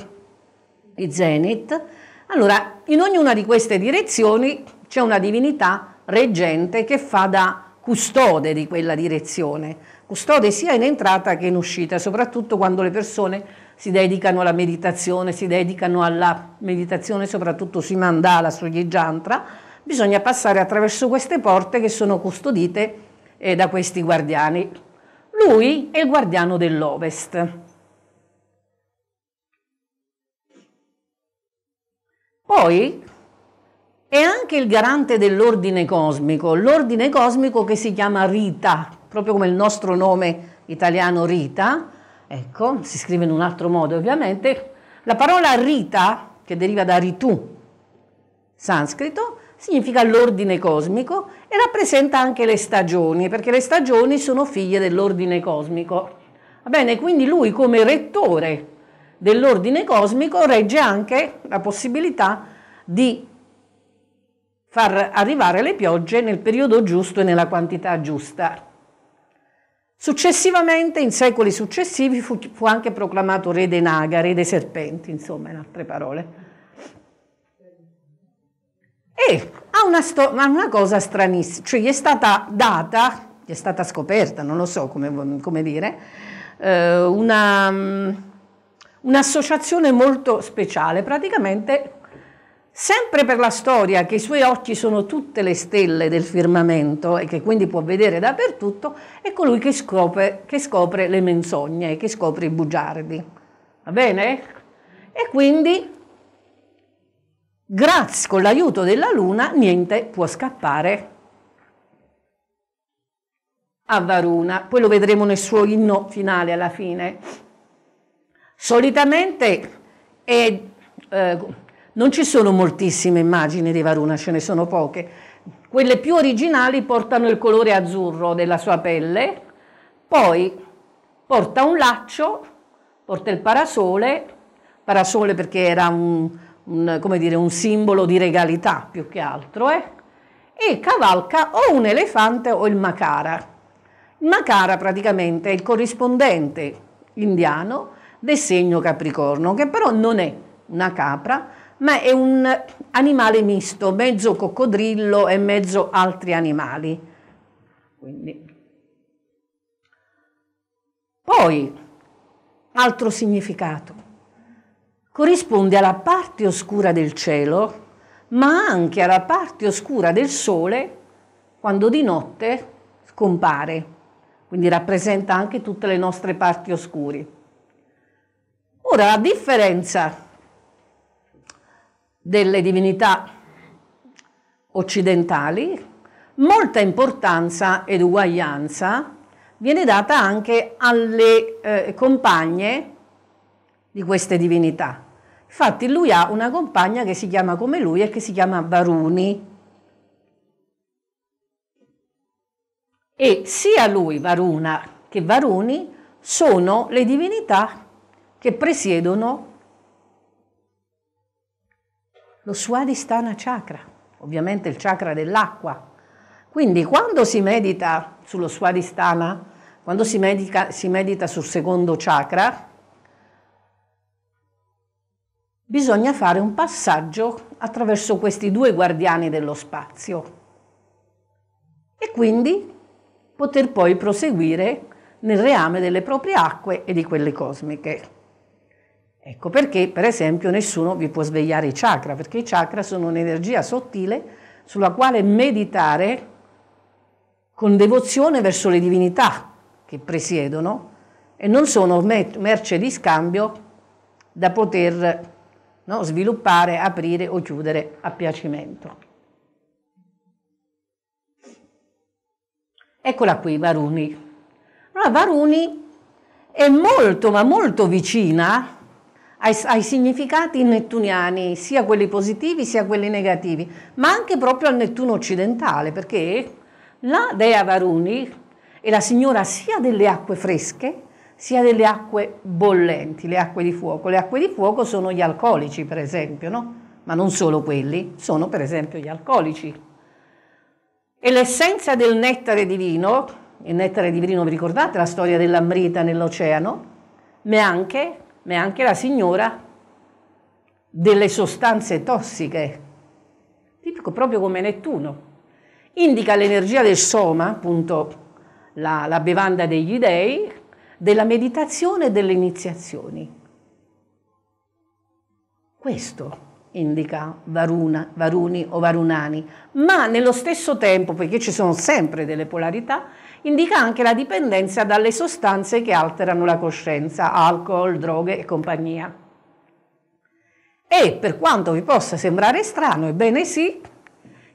e Zenit, allora, in ognuna di queste direzioni c'è una divinità reggente che fa da custode di quella direzione, custode sia in entrata che in uscita, soprattutto quando le persone si dedicano alla meditazione, si dedicano alla meditazione soprattutto sui mandala, sugli jantra, bisogna passare attraverso queste porte che sono custodite eh, da questi guardiani. Lui è il guardiano dell'Ovest. Poi è anche il garante dell'ordine cosmico, l'ordine cosmico che si chiama Rita, proprio come il nostro nome italiano Rita, ecco, si scrive in un altro modo ovviamente, la parola Rita, che deriva da Ritu, sanscrito, significa l'ordine cosmico e rappresenta anche le stagioni, perché le stagioni sono figlie dell'ordine cosmico. Va bene, quindi lui come rettore dell'ordine cosmico regge anche la possibilità di far arrivare le piogge nel periodo giusto e nella quantità giusta. Successivamente, in secoli successivi, fu, fu anche proclamato re dei naga, re dei serpenti, insomma, in altre parole. E ha una, ha una cosa stranissima, cioè gli è stata data, gli è stata scoperta, non lo so come, come dire, eh, una mm, un'associazione molto speciale, praticamente sempre per la storia che i suoi occhi sono tutte le stelle del firmamento e che quindi può vedere dappertutto, è colui che scopre, che scopre le menzogne, che scopre i bugiardi. Va bene? E quindi, grazie con l'aiuto della luna, niente può scappare a Varuna. Poi lo vedremo nel suo inno finale alla fine. Solitamente è, eh, non ci sono moltissime immagini di Varuna, ce ne sono poche. Quelle più originali portano il colore azzurro della sua pelle, poi porta un laccio, porta il parasole, parasole perché era un, un, dire, un simbolo di regalità più che altro, eh? e cavalca o un elefante o il macara. Il macara praticamente è il corrispondente indiano del segno Capricorno, che però non è una capra, ma è un animale misto, mezzo coccodrillo e mezzo altri animali. Quindi. Poi, altro significato, corrisponde alla parte oscura del cielo, ma anche alla parte oscura del sole quando di notte scompare, quindi rappresenta anche tutte le nostre parti oscure. Ora, la differenza delle divinità occidentali, molta importanza ed uguaglianza viene data anche alle eh, compagne di queste divinità. Infatti lui ha una compagna che si chiama come lui e che si chiama Varuni. E sia lui, Varuna, che Varuni sono le divinità che presiedono lo Swadhisthana chakra, ovviamente il chakra dell'acqua. Quindi quando si medita sullo Swadhisthana, quando si, medica, si medita sul secondo chakra, bisogna fare un passaggio attraverso questi due guardiani dello spazio e quindi poter poi proseguire nel reame delle proprie acque e di quelle cosmiche. Ecco perché, per esempio, nessuno vi può svegliare i chakra, perché i chakra sono un'energia sottile sulla quale meditare con devozione verso le divinità che presiedono e non sono merce di scambio da poter no, sviluppare, aprire o chiudere a piacimento. Eccola qui Varuni. Allora Varuni è molto ma molto vicina ai, ai significati nettuniani, sia quelli positivi sia quelli negativi, ma anche proprio al Nettuno occidentale, perché la dea Varuni è la signora sia delle acque fresche sia delle acque bollenti, le acque di fuoco. Le acque di fuoco sono gli alcolici, per esempio, no? ma non solo quelli, sono per esempio gli alcolici. E l'essenza del nettare divino, il nettare divino, vi ricordate la storia dell'amrita nell'oceano, ma anche ma è anche la signora delle sostanze tossiche, tipico proprio come Nettuno. Indica l'energia del soma, appunto la, la bevanda degli dei, della meditazione e delle iniziazioni. Questo indica Varuna, Varuni o Varunani, ma nello stesso tempo, perché ci sono sempre delle polarità, indica anche la dipendenza dalle sostanze che alterano la coscienza, alcol, droghe e compagnia. E per quanto vi possa sembrare strano, ebbene sì,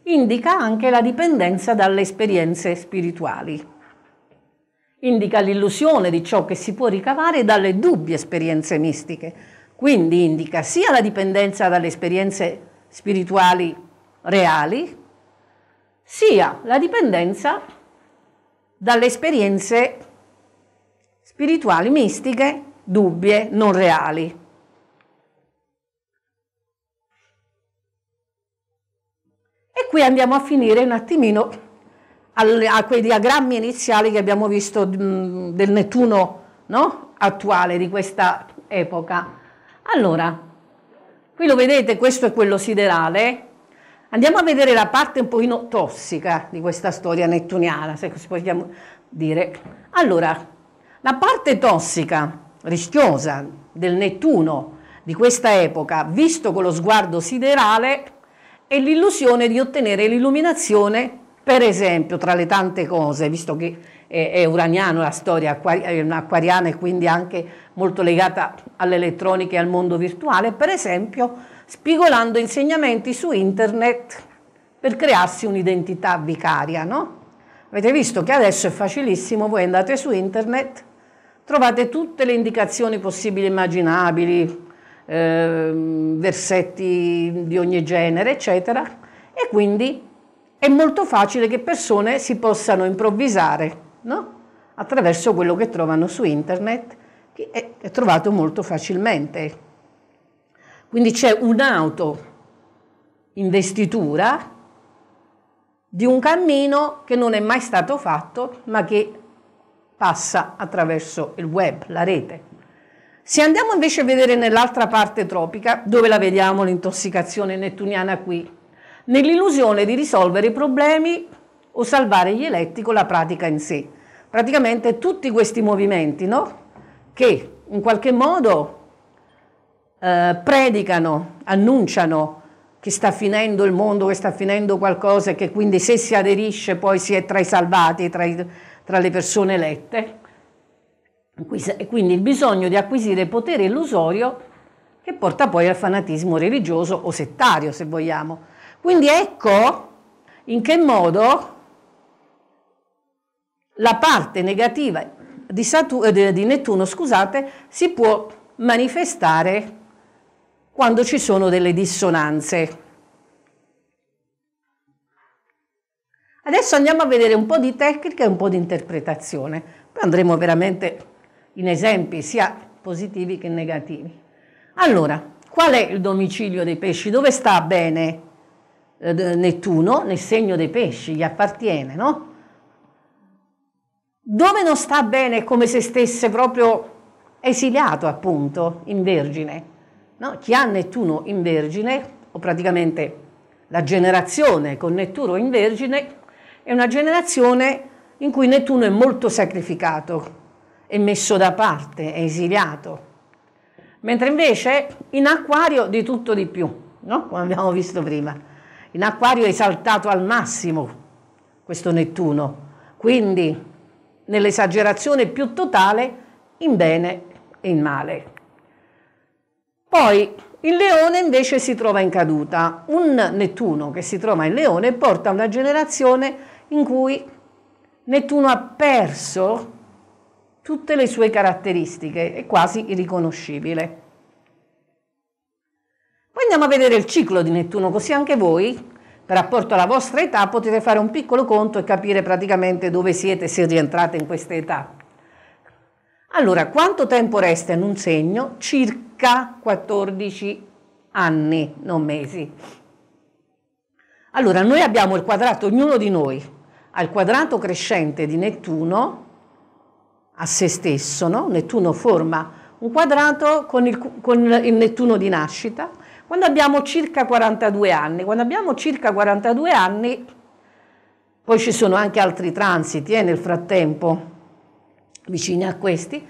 indica anche la dipendenza dalle esperienze spirituali. Indica l'illusione di ciò che si può ricavare dalle dubbie esperienze mistiche, quindi indica sia la dipendenza dalle esperienze spirituali reali, sia la dipendenza dalle esperienze spirituali mistiche, dubbie, non reali. E qui andiamo a finire un attimino a quei diagrammi iniziali che abbiamo visto del Nettuno no? attuale di questa epoca. Allora, qui lo vedete, questo è quello siderale, Andiamo a vedere la parte un pochino tossica di questa storia nettuniana, se così vogliamo dire. Allora, la parte tossica, rischiosa del Nettuno di questa epoca, visto con lo sguardo siderale, è l'illusione di ottenere l'illuminazione, per esempio, tra le tante cose, visto che è, uraniano la storia, è un'acquariana e quindi anche molto legata all'elettronica e al mondo virtuale, per esempio spigolando insegnamenti su internet per crearsi un'identità vicaria, no? Avete visto che adesso è facilissimo, voi andate su internet, trovate tutte le indicazioni possibili e immaginabili, eh, versetti di ogni genere, eccetera, e quindi è molto facile che persone si possano improvvisare, no? Attraverso quello che trovano su internet, che è trovato molto facilmente. Quindi c'è un'auto investitura di un cammino che non è mai stato fatto, ma che passa attraverso il web, la rete. Se andiamo invece a vedere nell'altra parte tropica, dove la vediamo l'intossicazione nettuniana qui, nell'illusione di risolvere i problemi o salvare gli eletti con la pratica in sé. Praticamente tutti questi movimenti, no? Che in qualche modo eh, predicano, annunciano che sta finendo il mondo, che sta finendo qualcosa e che quindi se si aderisce poi si è tra i salvati, tra, i, tra le persone elette. E quindi il bisogno di acquisire potere illusorio che porta poi al fanatismo religioso o settario, se vogliamo. Quindi ecco in che modo la parte negativa di, Saturno, eh, di Nettuno scusate, si può manifestare quando ci sono delle dissonanze. Adesso andiamo a vedere un po' di tecnica e un po' di interpretazione, poi andremo veramente in esempi sia positivi che negativi. Allora, qual è il domicilio dei pesci? Dove sta bene eh, Nettuno? Nel segno dei pesci, gli appartiene, no? Dove non sta bene come se stesse proprio esiliato, appunto, in vergine no? chi ha Nettuno in Vergine, o praticamente la generazione con Nettuno in Vergine, è una generazione in cui Nettuno è molto sacrificato, è messo da parte, è esiliato. Mentre invece in acquario di tutto di più, no? come abbiamo visto prima. In acquario è esaltato al massimo questo Nettuno, quindi nell'esagerazione più totale in bene e in male. Poi il leone invece si trova in caduta. Un Nettuno che si trova in leone porta a una generazione in cui Nettuno ha perso tutte le sue caratteristiche, è quasi irriconoscibile. Poi andiamo a vedere il ciclo di Nettuno, così anche voi, per rapporto alla vostra età, potete fare un piccolo conto e capire praticamente dove siete se rientrate in questa età. Allora, quanto tempo resta in un segno? Circa circa 14 anni, non mesi. Allora, noi abbiamo il quadrato, ognuno di noi, ha il quadrato crescente di Nettuno, a se stesso, no? Nettuno forma un quadrato con il, con il Nettuno di nascita, quando abbiamo circa 42 anni. Quando abbiamo circa 42 anni, poi ci sono anche altri transiti eh, nel frattempo, vicini a questi,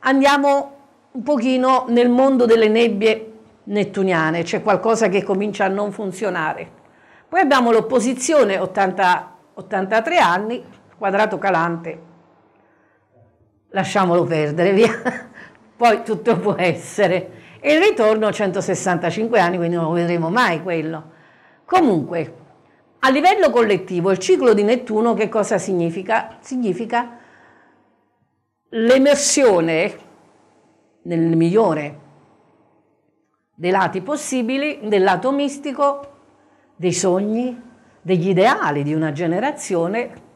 andiamo un pochino nel mondo delle nebbie nettuniane, c'è qualcosa che comincia a non funzionare. Poi abbiamo l'opposizione 80, 83 anni, quadrato calante, lasciamolo perdere, via. Poi tutto può essere. E il ritorno 165 anni, quindi non lo vedremo mai quello. Comunque, a livello collettivo, il ciclo di Nettuno che cosa significa? Significa l'emersione nel migliore dei lati possibili, del lato mistico, dei sogni, degli ideali di una generazione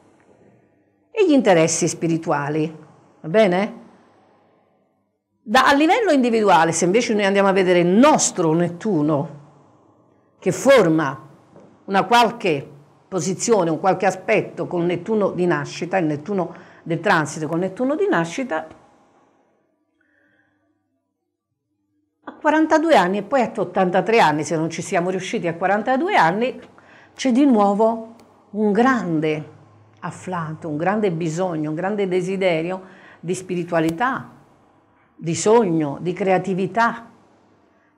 e gli interessi spirituali. Va bene? Da, a livello individuale, se invece noi andiamo a vedere il nostro Nettuno, che forma una qualche posizione, un qualche aspetto con Nettuno di nascita, il Nettuno del transito con Nettuno di nascita, 42 anni e poi a 83 anni, se non ci siamo riusciti a 42 anni, c'è di nuovo un grande afflato, un grande bisogno, un grande desiderio di spiritualità, di sogno, di creatività,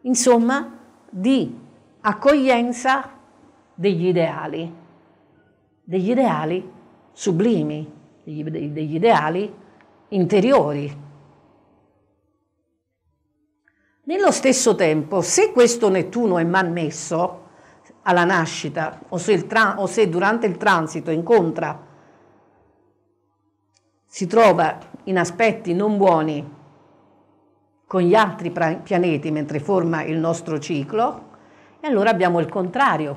insomma di accoglienza degli ideali, degli ideali sublimi, degli, degli ideali interiori. Nello stesso tempo, se questo Nettuno è malmesso alla nascita o se, o se durante il transito incontra, si trova in aspetti non buoni con gli altri pianeti mentre forma il nostro ciclo, e allora abbiamo il contrario,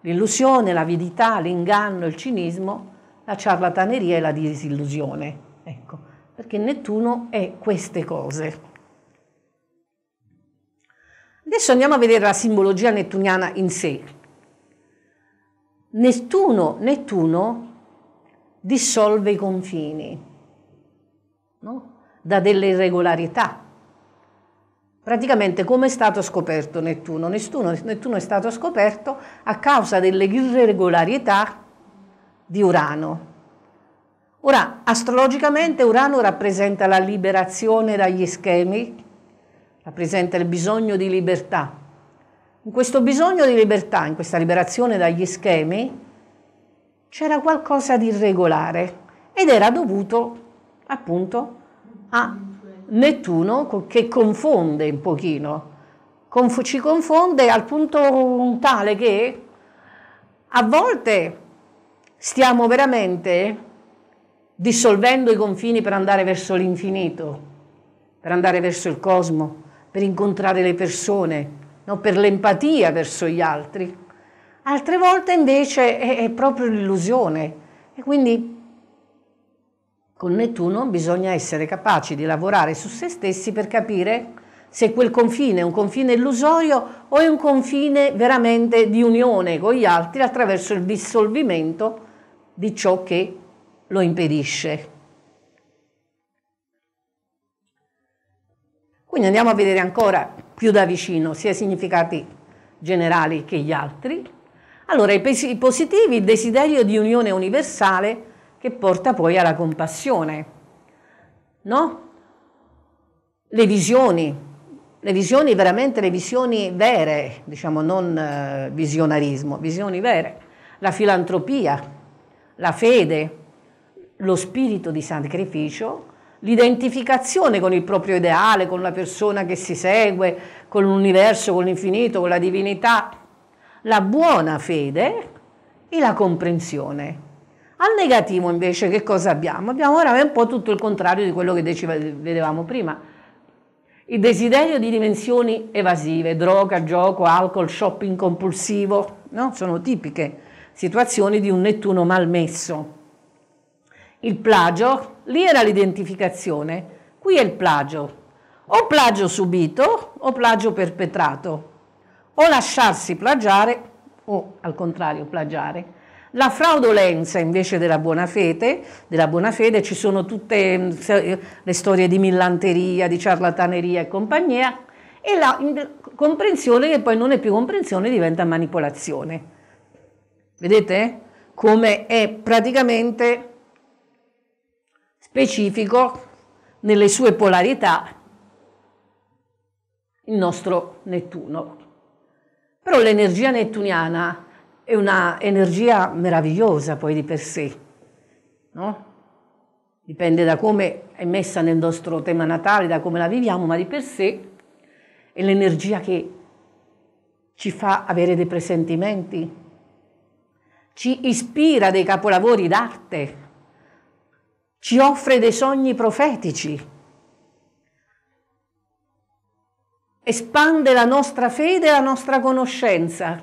l'illusione, l'avidità, l'inganno, il cinismo, la ciarlataneria e la disillusione. Ecco, perché Nettuno è queste cose. Adesso andiamo a vedere la simbologia nettuniana in sé. Nettuno, Nettuno dissolve i confini, no? da delle irregolarità. Praticamente come è stato scoperto Nettuno? Nettuno? Nettuno è stato scoperto a causa delle irregolarità di Urano. Ora, astrologicamente Urano rappresenta la liberazione dagli schemi rappresenta il bisogno di libertà. In questo bisogno di libertà, in questa liberazione dagli schemi, c'era qualcosa di irregolare ed era dovuto appunto a Nettuno che confonde un pochino, Conf- ci confonde al punto tale che a volte stiamo veramente dissolvendo i confini per andare verso l'infinito, per andare verso il cosmo per incontrare le persone, no? per l'empatia verso gli altri. Altre volte invece è, è proprio l'illusione e quindi con Nettuno bisogna essere capaci di lavorare su se stessi per capire se quel confine è un confine illusorio o è un confine veramente di unione con gli altri attraverso il dissolvimento di ciò che lo impedisce. Quindi andiamo a vedere ancora più da vicino sia i significati generali che gli altri. Allora, i positivi, il desiderio di unione universale che porta poi alla compassione, no? Le visioni, le visioni veramente, le visioni vere, diciamo non eh, visionarismo, visioni vere, la filantropia, la fede, lo spirito di sacrificio l'identificazione con il proprio ideale, con la persona che si segue, con l'universo, con l'infinito, con la divinità, la buona fede e la comprensione. Al negativo invece che cosa abbiamo? Abbiamo ora un po' tutto il contrario di quello che vedevamo prima. Il desiderio di dimensioni evasive, droga, gioco, alcol, shopping compulsivo, no? sono tipiche situazioni di un Nettuno malmesso. Il plagio, lì era l'identificazione, qui è il plagio. O plagio subito o plagio perpetrato. O lasciarsi plagiare o al contrario plagiare. La fraudolenza invece della buona fede, della buona fede ci sono tutte mm, eh, le storie di millanteria, di ciarlataneria e compagnia, e la comprensione che poi non è più comprensione diventa manipolazione. Vedete come è praticamente specifico nelle sue polarità il nostro Nettuno. Però l'energia nettuniana è un'energia meravigliosa poi di per sé, no? Dipende da come è messa nel nostro tema natale, da come la viviamo, ma di per sé è l'energia che ci fa avere dei presentimenti, ci ispira dei capolavori d'arte, ci offre dei sogni profetici, espande la nostra fede e la nostra conoscenza,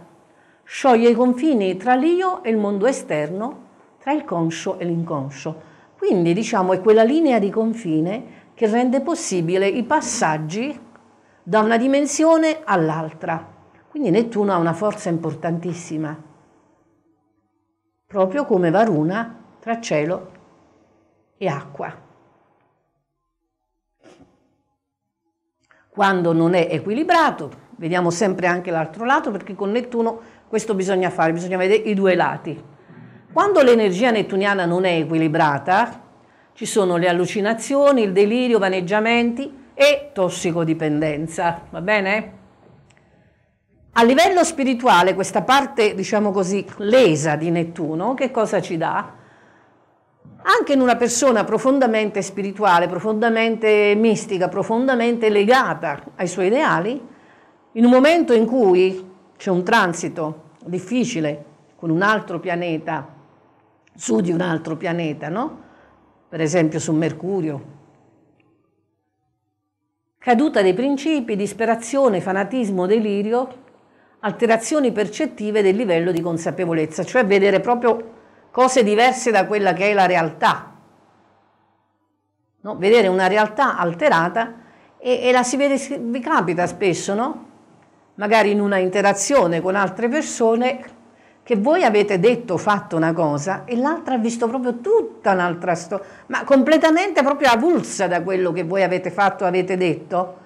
scioglie i confini tra l'io e il mondo esterno, tra il conscio e l'inconscio. Quindi diciamo è quella linea di confine che rende possibile i passaggi da una dimensione all'altra. Quindi Nettuno ha una forza importantissima, proprio come Varuna tra cielo e acqua. Quando non è equilibrato, vediamo sempre anche l'altro lato perché con Nettuno questo bisogna fare, bisogna vedere i due lati. Quando l'energia nettuniana non è equilibrata, ci sono le allucinazioni, il delirio, vaneggiamenti e tossicodipendenza, va bene? A livello spirituale, questa parte, diciamo così, lesa di Nettuno, che cosa ci dà? anche in una persona profondamente spirituale, profondamente mistica, profondamente legata ai suoi ideali, in un momento in cui c'è un transito difficile con un altro pianeta, su di un altro pianeta, no? per esempio su Mercurio, caduta dei principi, disperazione, fanatismo, delirio, alterazioni percettive del livello di consapevolezza, cioè vedere proprio cose diverse da quella che è la realtà. No? Vedere una realtà alterata e, e la si vede, vi capita spesso, no? magari in una interazione con altre persone che voi avete detto, fatto una cosa e l'altra ha visto proprio tutta un'altra storia, ma completamente proprio avulsa da quello che voi avete fatto, avete detto.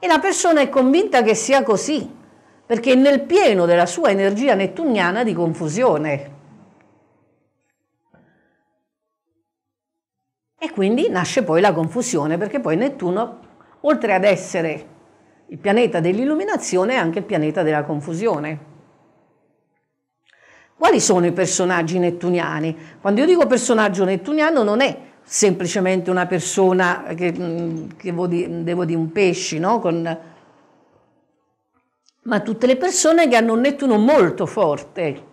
E la persona è convinta che sia così, perché è nel pieno della sua energia nettuniana di confusione. E quindi nasce poi la confusione perché poi Nettuno, oltre ad essere il pianeta dell'illuminazione, è anche il pianeta della confusione. Quali sono i personaggi nettuniani? Quando io dico personaggio nettuniano non è semplicemente una persona che, che devo dire un pesci, no? Con, ma tutte le persone che hanno un Nettuno molto forte,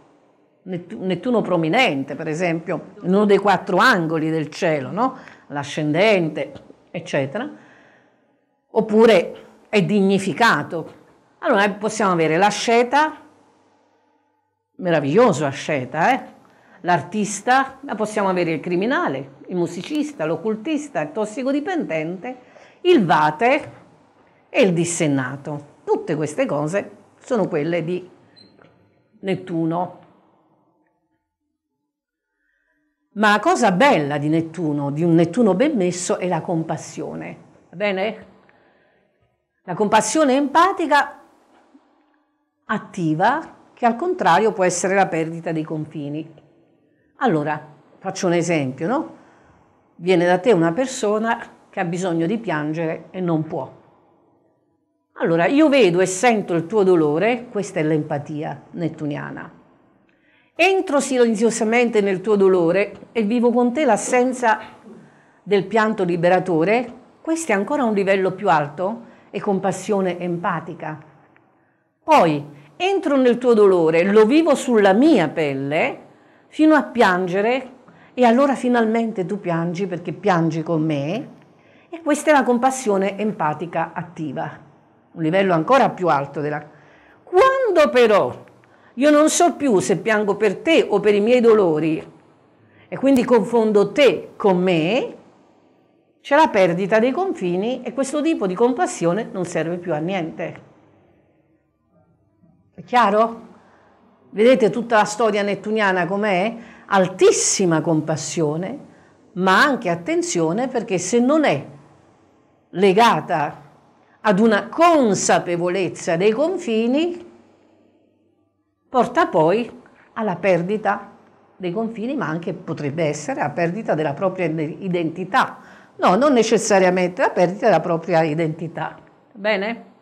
Nettuno prominente, per esempio, in uno dei quattro angoli del cielo, no? l'ascendente, eccetera, oppure è dignificato. Allora possiamo avere l'asceta, meraviglioso asceta, eh? l'artista, ma possiamo avere il criminale, il musicista, l'occultista, il tossicodipendente, il vate e il dissennato. Tutte queste cose sono quelle di Nettuno. Ma la cosa bella di Nettuno, di un Nettuno ben messo, è la compassione. Va bene? La compassione empatica attiva, che al contrario può essere la perdita dei confini. Allora, faccio un esempio, no? Viene da te una persona che ha bisogno di piangere e non può. Allora, io vedo e sento il tuo dolore, questa è l'empatia nettuniana. Entro silenziosamente nel tuo dolore e vivo con te l'assenza del pianto liberatore. Questo è ancora un livello più alto e compassione empatica. Poi entro nel tuo dolore, lo vivo sulla mia pelle fino a piangere e allora finalmente tu piangi perché piangi con me e questa è la compassione empatica attiva, un livello ancora più alto della... Quando però io non so più se piango per te o per i miei dolori e quindi confondo te con me, c'è la perdita dei confini e questo tipo di compassione non serve più a niente. È chiaro? Vedete tutta la storia nettuniana com'è? Altissima compassione, ma anche attenzione perché se non è legata ad una consapevolezza dei confini, porta poi alla perdita dei confini, ma anche potrebbe essere la perdita della propria identità. No, non necessariamente la perdita della propria identità. Bene?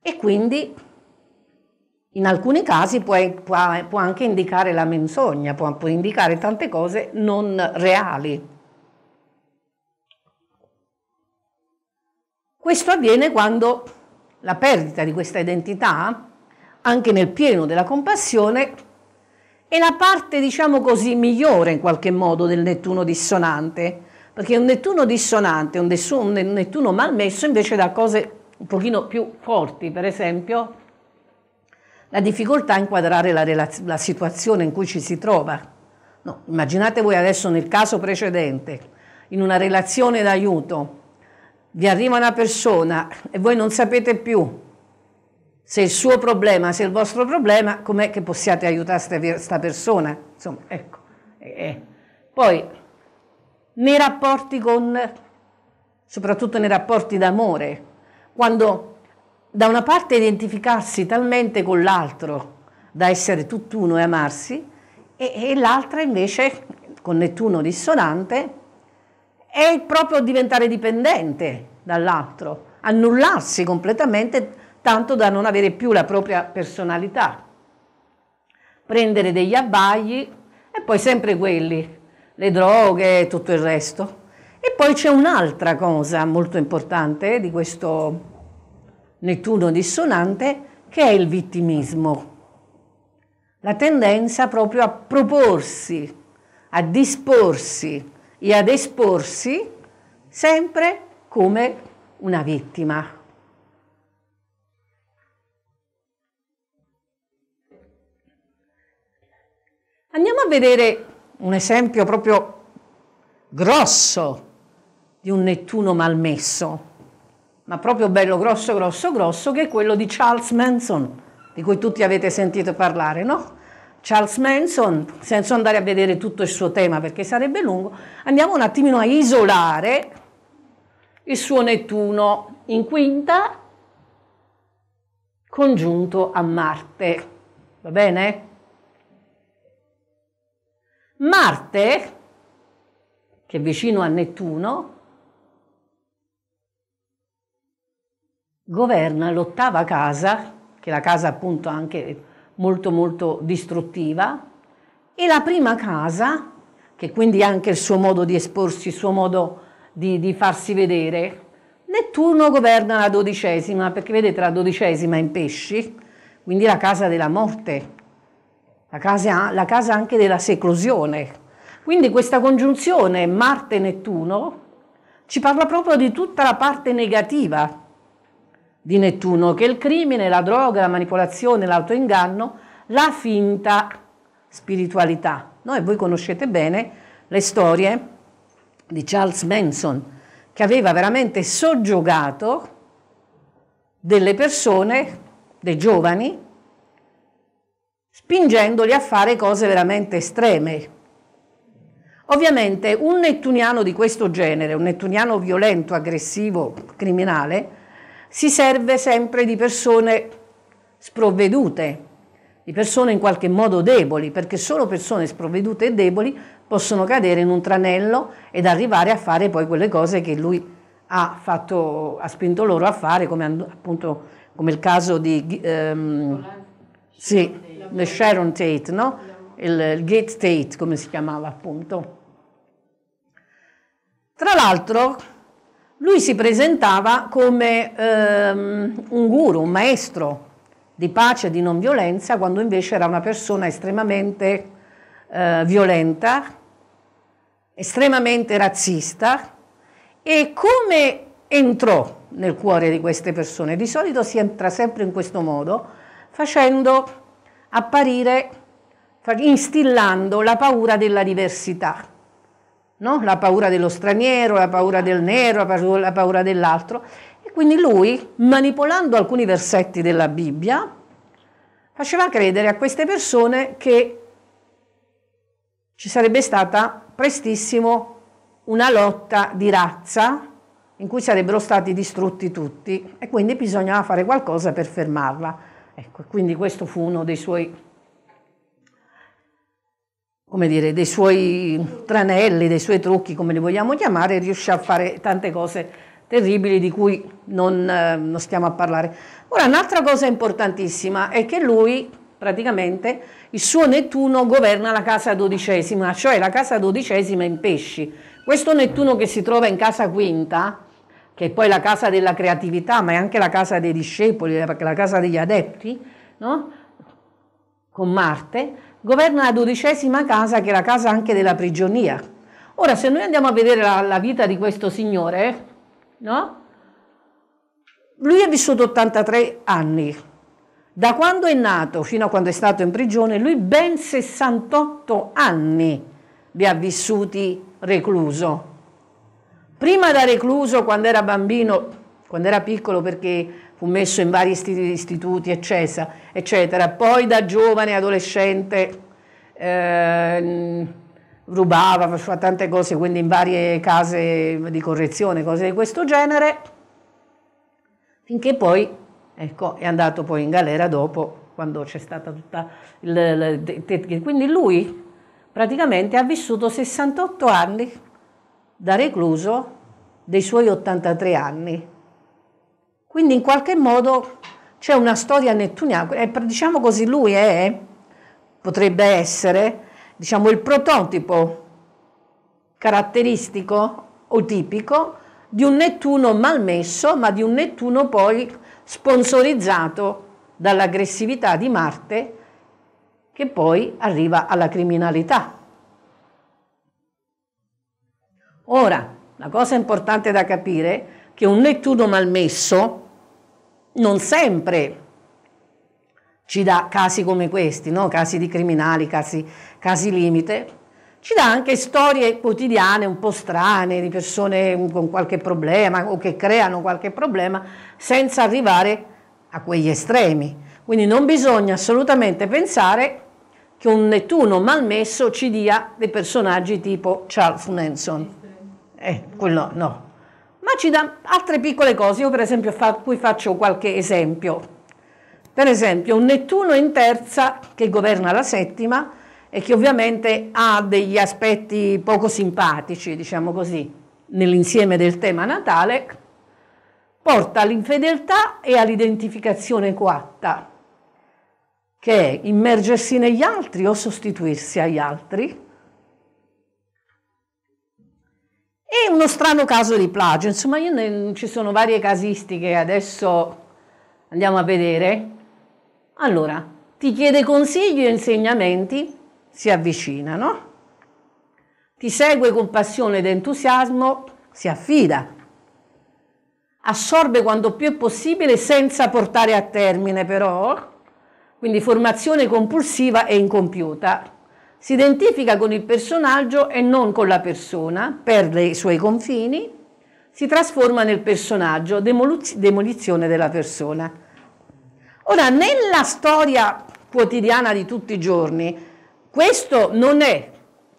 E quindi in alcuni casi può, può anche indicare la menzogna, può, può indicare tante cose non reali. Questo avviene quando la perdita di questa identità anche nel pieno della compassione, è la parte, diciamo così, migliore in qualche modo del Nettuno dissonante, perché un Nettuno dissonante, un, Nettuno malmesso invece dà cose un pochino più forti, per esempio la difficoltà a inquadrare la, la situazione in cui ci si trova. No, immaginate voi adesso nel caso precedente, in una relazione d'aiuto, vi arriva una persona e voi non sapete più se il suo problema, se il vostro problema, com'è che possiate aiutare questa persona? Insomma, ecco. Eh. Poi, nei rapporti con, soprattutto nei rapporti d'amore, quando da una parte identificarsi talmente con l'altro da essere tutt'uno e amarsi, e, e l'altra invece, con Nettuno dissonante, è proprio diventare dipendente dall'altro, annullarsi completamente tanto da non avere più la propria personalità. Prendere degli abbagli e poi sempre quelli, le droghe e tutto il resto. E poi c'è un'altra cosa molto importante di questo Nettuno dissonante che è il vittimismo. La tendenza proprio a proporsi, a disporsi e ad esporsi sempre come una vittima. Andiamo a vedere un esempio proprio grosso di un Nettuno malmesso, ma proprio bello grosso, grosso, grosso, che è quello di Charles Manson, di cui tutti avete sentito parlare, no? Charles Manson, senza andare a vedere tutto il suo tema perché sarebbe lungo, andiamo un attimino a isolare il suo Nettuno in quinta congiunto a Marte, va bene? Marte, che è vicino a Nettuno, governa l'ottava casa, che è la casa appunto anche molto molto distruttiva, e la prima casa, che quindi anche il suo modo di esporsi, il suo modo di, di farsi vedere. Nettuno governa la dodicesima, perché vedete la dodicesima in pesci, quindi la casa della morte la casa, la casa anche della seclosione. Quindi questa congiunzione Marte-Nettuno ci parla proprio di tutta la parte negativa di Nettuno, che è il crimine, la droga, la manipolazione, l'autoinganno, la finta spiritualità. Noi voi conoscete bene le storie di Charles Manson, che aveva veramente soggiogato delle persone, dei giovani, spingendoli a fare cose veramente estreme. Ovviamente un nettuniano di questo genere, un nettuniano violento, aggressivo, criminale, si serve sempre di persone sprovvedute, di persone in qualche modo deboli, perché solo persone sprovvedute e deboli possono cadere in un tranello ed arrivare a fare poi quelle cose che lui ha, fatto, ha spinto loro a fare, come, appunto, come il caso di... Ehm, sì, la Sharon Tate, no? il, il Gate Tate come si chiamava appunto. Tra l'altro lui si presentava come ehm, un guru, un maestro di pace e di non violenza, quando invece era una persona estremamente eh, violenta, estremamente razzista. E come entrò nel cuore di queste persone? Di solito si entra sempre in questo modo, facendo apparire instillando la paura della diversità, no? la paura dello straniero, la paura del nero, la paura dell'altro. E quindi lui, manipolando alcuni versetti della Bibbia, faceva credere a queste persone che ci sarebbe stata prestissimo una lotta di razza in cui sarebbero stati distrutti tutti e quindi bisognava fare qualcosa per fermarla. Ecco, quindi questo fu uno dei suoi, come dire, dei suoi tranelli, dei suoi trucchi, come li vogliamo chiamare, riuscì a fare tante cose terribili di cui non, eh, non stiamo a parlare. Ora, un'altra cosa importantissima è che lui praticamente il suo Nettuno governa la casa dodicesima, cioè la casa dodicesima in pesci. Questo Nettuno che si trova in casa quinta che è poi la casa della creatività, ma è anche la casa dei discepoli, la casa degli adepti, no? con Marte, governa la dodicesima casa che è la casa anche della prigionia. Ora, se noi andiamo a vedere la, la vita di questo signore, no? lui ha vissuto 83 anni, da quando è nato fino a quando è stato in prigione, lui ben 68 anni li ha vissuti recluso prima da recluso quando era bambino, quando era piccolo perché fu messo in vari istituti, eccetera, eccetera. poi da giovane, adolescente, eh, rubava, faceva tante cose, quindi in varie case di correzione, cose di questo genere, finché poi ecco, è andato poi in galera dopo, quando c'è stata tutta il... il, il, quindi lui praticamente ha vissuto 68 anni da recluso dei suoi 83 anni. Quindi in qualche modo c'è una storia nettuniana, eh, diciamo così lui è, potrebbe essere, diciamo il prototipo caratteristico o tipico di un Nettuno malmesso, ma di un Nettuno poi sponsorizzato dall'aggressività di Marte che poi arriva alla criminalità. Ora, la cosa importante da capire è che un Nettuno malmesso non sempre ci dà casi come questi, no? casi di criminali, casi, casi limite, ci dà anche storie quotidiane un po' strane di persone con qualche problema o che creano qualche problema senza arrivare a quegli estremi. Quindi non bisogna assolutamente pensare che un Nettuno malmesso ci dia dei personaggi tipo Charles Nelson eh, quello no. Ma ci dà altre piccole cose, io per esempio fa, qui faccio qualche esempio. Per esempio un Nettuno in terza che governa la settima e che ovviamente ha degli aspetti poco simpatici, diciamo così, nell'insieme del tema natale, porta all'infedeltà e all'identificazione coatta, che è immergersi negli altri o sostituirsi agli altri, E uno strano caso di plagio, insomma ne, ci sono varie casistiche, adesso andiamo a vedere. Allora, ti chiede consigli e insegnamenti, si avvicina, no? Ti segue con passione ed entusiasmo, si affida. Assorbe quanto più è possibile senza portare a termine però, quindi formazione compulsiva e incompiuta si identifica con il personaggio e non con la persona, perde i suoi confini, si trasforma nel personaggio, demolizione della persona. Ora, nella storia quotidiana di tutti i giorni, questo non è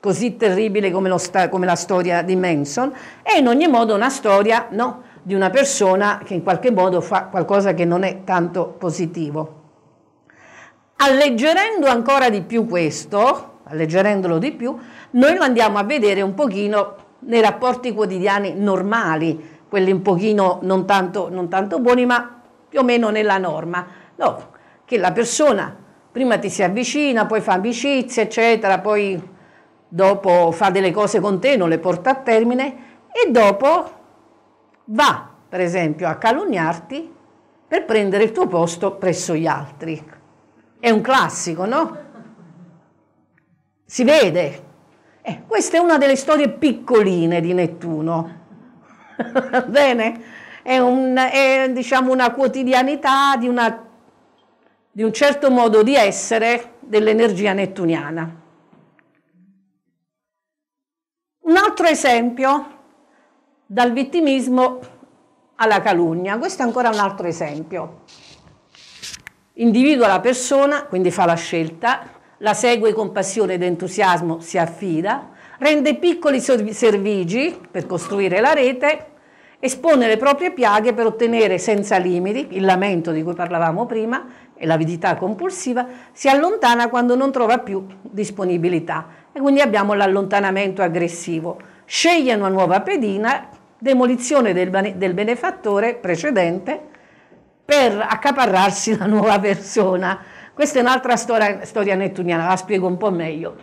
così terribile come, sta, come la storia di Manson, è in ogni modo una storia no, di una persona che in qualche modo fa qualcosa che non è tanto positivo. Alleggerendo ancora di più questo, alleggerendolo di più, noi lo andiamo a vedere un pochino nei rapporti quotidiani normali, quelli un pochino non tanto, non tanto buoni, ma più o meno nella norma, no, che la persona prima ti si avvicina, poi fa amicizia, eccetera, poi dopo fa delle cose con te, non le porta a termine e dopo va, per esempio, a calunniarti per prendere il tuo posto presso gli altri. È un classico, no? si vede. Eh, questa è una delle storie piccoline di Nettuno. Bene? È, un, è diciamo, una quotidianità di, una, di un certo modo di essere dell'energia nettuniana. Un altro esempio dal vittimismo alla calunnia. Questo è ancora un altro esempio. Individua la persona, quindi fa la scelta, la segue con passione ed entusiasmo, si affida, rende piccoli servigi per costruire la rete, espone le proprie piaghe per ottenere senza limiti il lamento di cui parlavamo prima e l'avidità compulsiva, si allontana quando non trova più disponibilità e quindi abbiamo l'allontanamento aggressivo. Sceglie una nuova pedina, demolizione del, del benefattore precedente per accaparrarsi la nuova persona. Questa è un'altra storia, storia nettuniana, la spiego un po' meglio.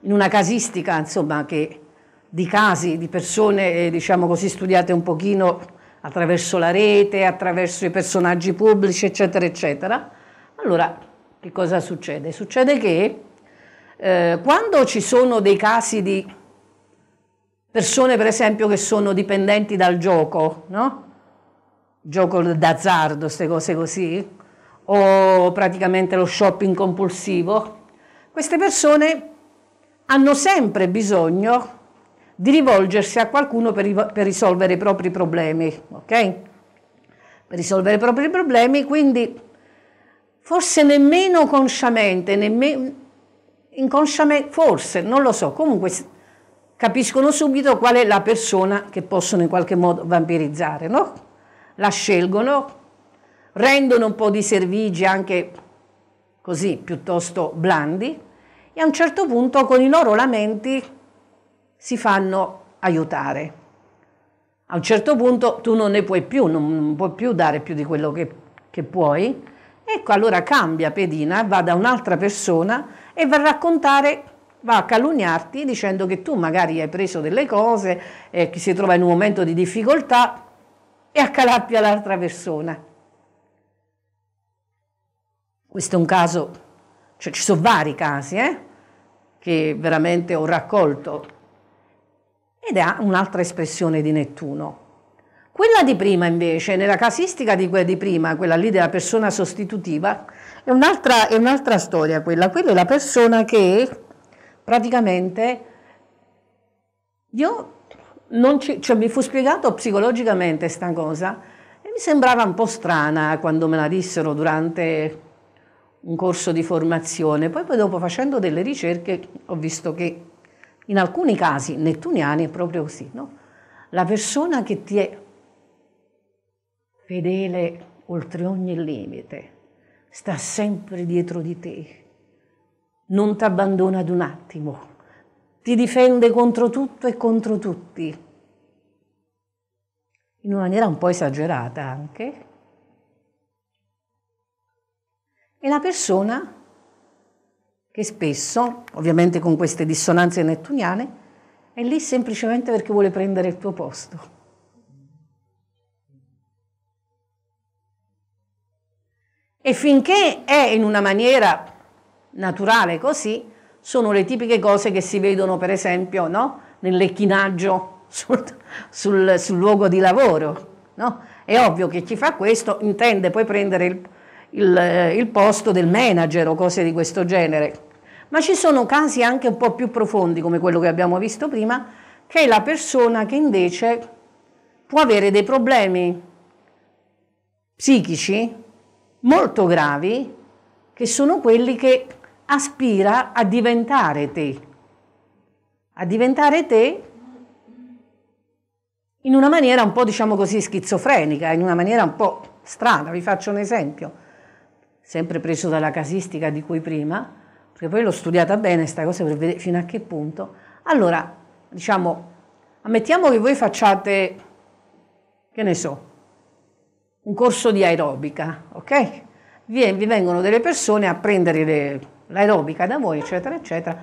In una casistica, insomma, che, di casi, di persone, eh, diciamo così, studiate un pochino attraverso la rete, attraverso i personaggi pubblici, eccetera, eccetera. Allora, che cosa succede? Succede che eh, quando ci sono dei casi di persone, per esempio, che sono dipendenti dal gioco, no? Gioco d'azzardo, queste cose così, o praticamente lo shopping compulsivo, queste persone hanno sempre bisogno di rivolgersi a qualcuno per, per risolvere i propri problemi, ok? Per risolvere i propri problemi, quindi forse nemmeno consciamente, nemmeno inconsciamente, forse, non lo so, comunque capiscono subito qual è la persona che possono in qualche modo vampirizzare, no? La scelgono rendono un po' di servigi anche così piuttosto blandi e a un certo punto con i loro lamenti si fanno aiutare. A un certo punto tu non ne puoi più, non puoi più dare più di quello che, che puoi. Ecco, allora cambia pedina, va da un'altra persona e va a raccontare, va a calunniarti dicendo che tu magari hai preso delle cose, eh, che si trova in un momento di difficoltà e accalappia l'altra persona. Questo è un caso, cioè ci sono vari casi eh, che veramente ho raccolto ed è un'altra espressione di Nettuno. Quella di prima invece, nella casistica di quella di prima, quella lì della persona sostitutiva, è un'altra, è un'altra storia quella. Quella è la persona che praticamente io non ci, cioè, mi fu spiegato psicologicamente questa cosa e mi sembrava un po' strana quando me la dissero durante un corso di formazione, poi, poi dopo facendo delle ricerche ho visto che in alcuni casi nettuniani è proprio così, no? La persona che ti è fedele oltre ogni limite, sta sempre dietro di te, non ti abbandona ad un attimo, ti difende contro tutto e contro tutti, in una maniera un po' esagerata anche, è la persona che spesso, ovviamente con queste dissonanze nettuniane, è lì semplicemente perché vuole prendere il tuo posto. E finché è in una maniera naturale così, sono le tipiche cose che si vedono per esempio no? nell'ecchinaggio sul, sul, sul, luogo di lavoro. No? È ovvio che chi fa questo intende poi prendere il, il, il posto del manager o cose di questo genere. Ma ci sono casi anche un po' più profondi, come quello che abbiamo visto prima, che è la persona che invece può avere dei problemi psichici molto gravi, che sono quelli che aspira a diventare te, a diventare te in una maniera un po' diciamo così schizofrenica, in una maniera un po' strana, vi faccio un esempio sempre preso dalla casistica di cui prima, perché poi l'ho studiata bene sta cosa per vedere fino a che punto. Allora, diciamo, ammettiamo che voi facciate, che ne so, un corso di aerobica, ok? Vi, vi vengono delle persone a prendere le, l'aerobica da voi, eccetera, eccetera,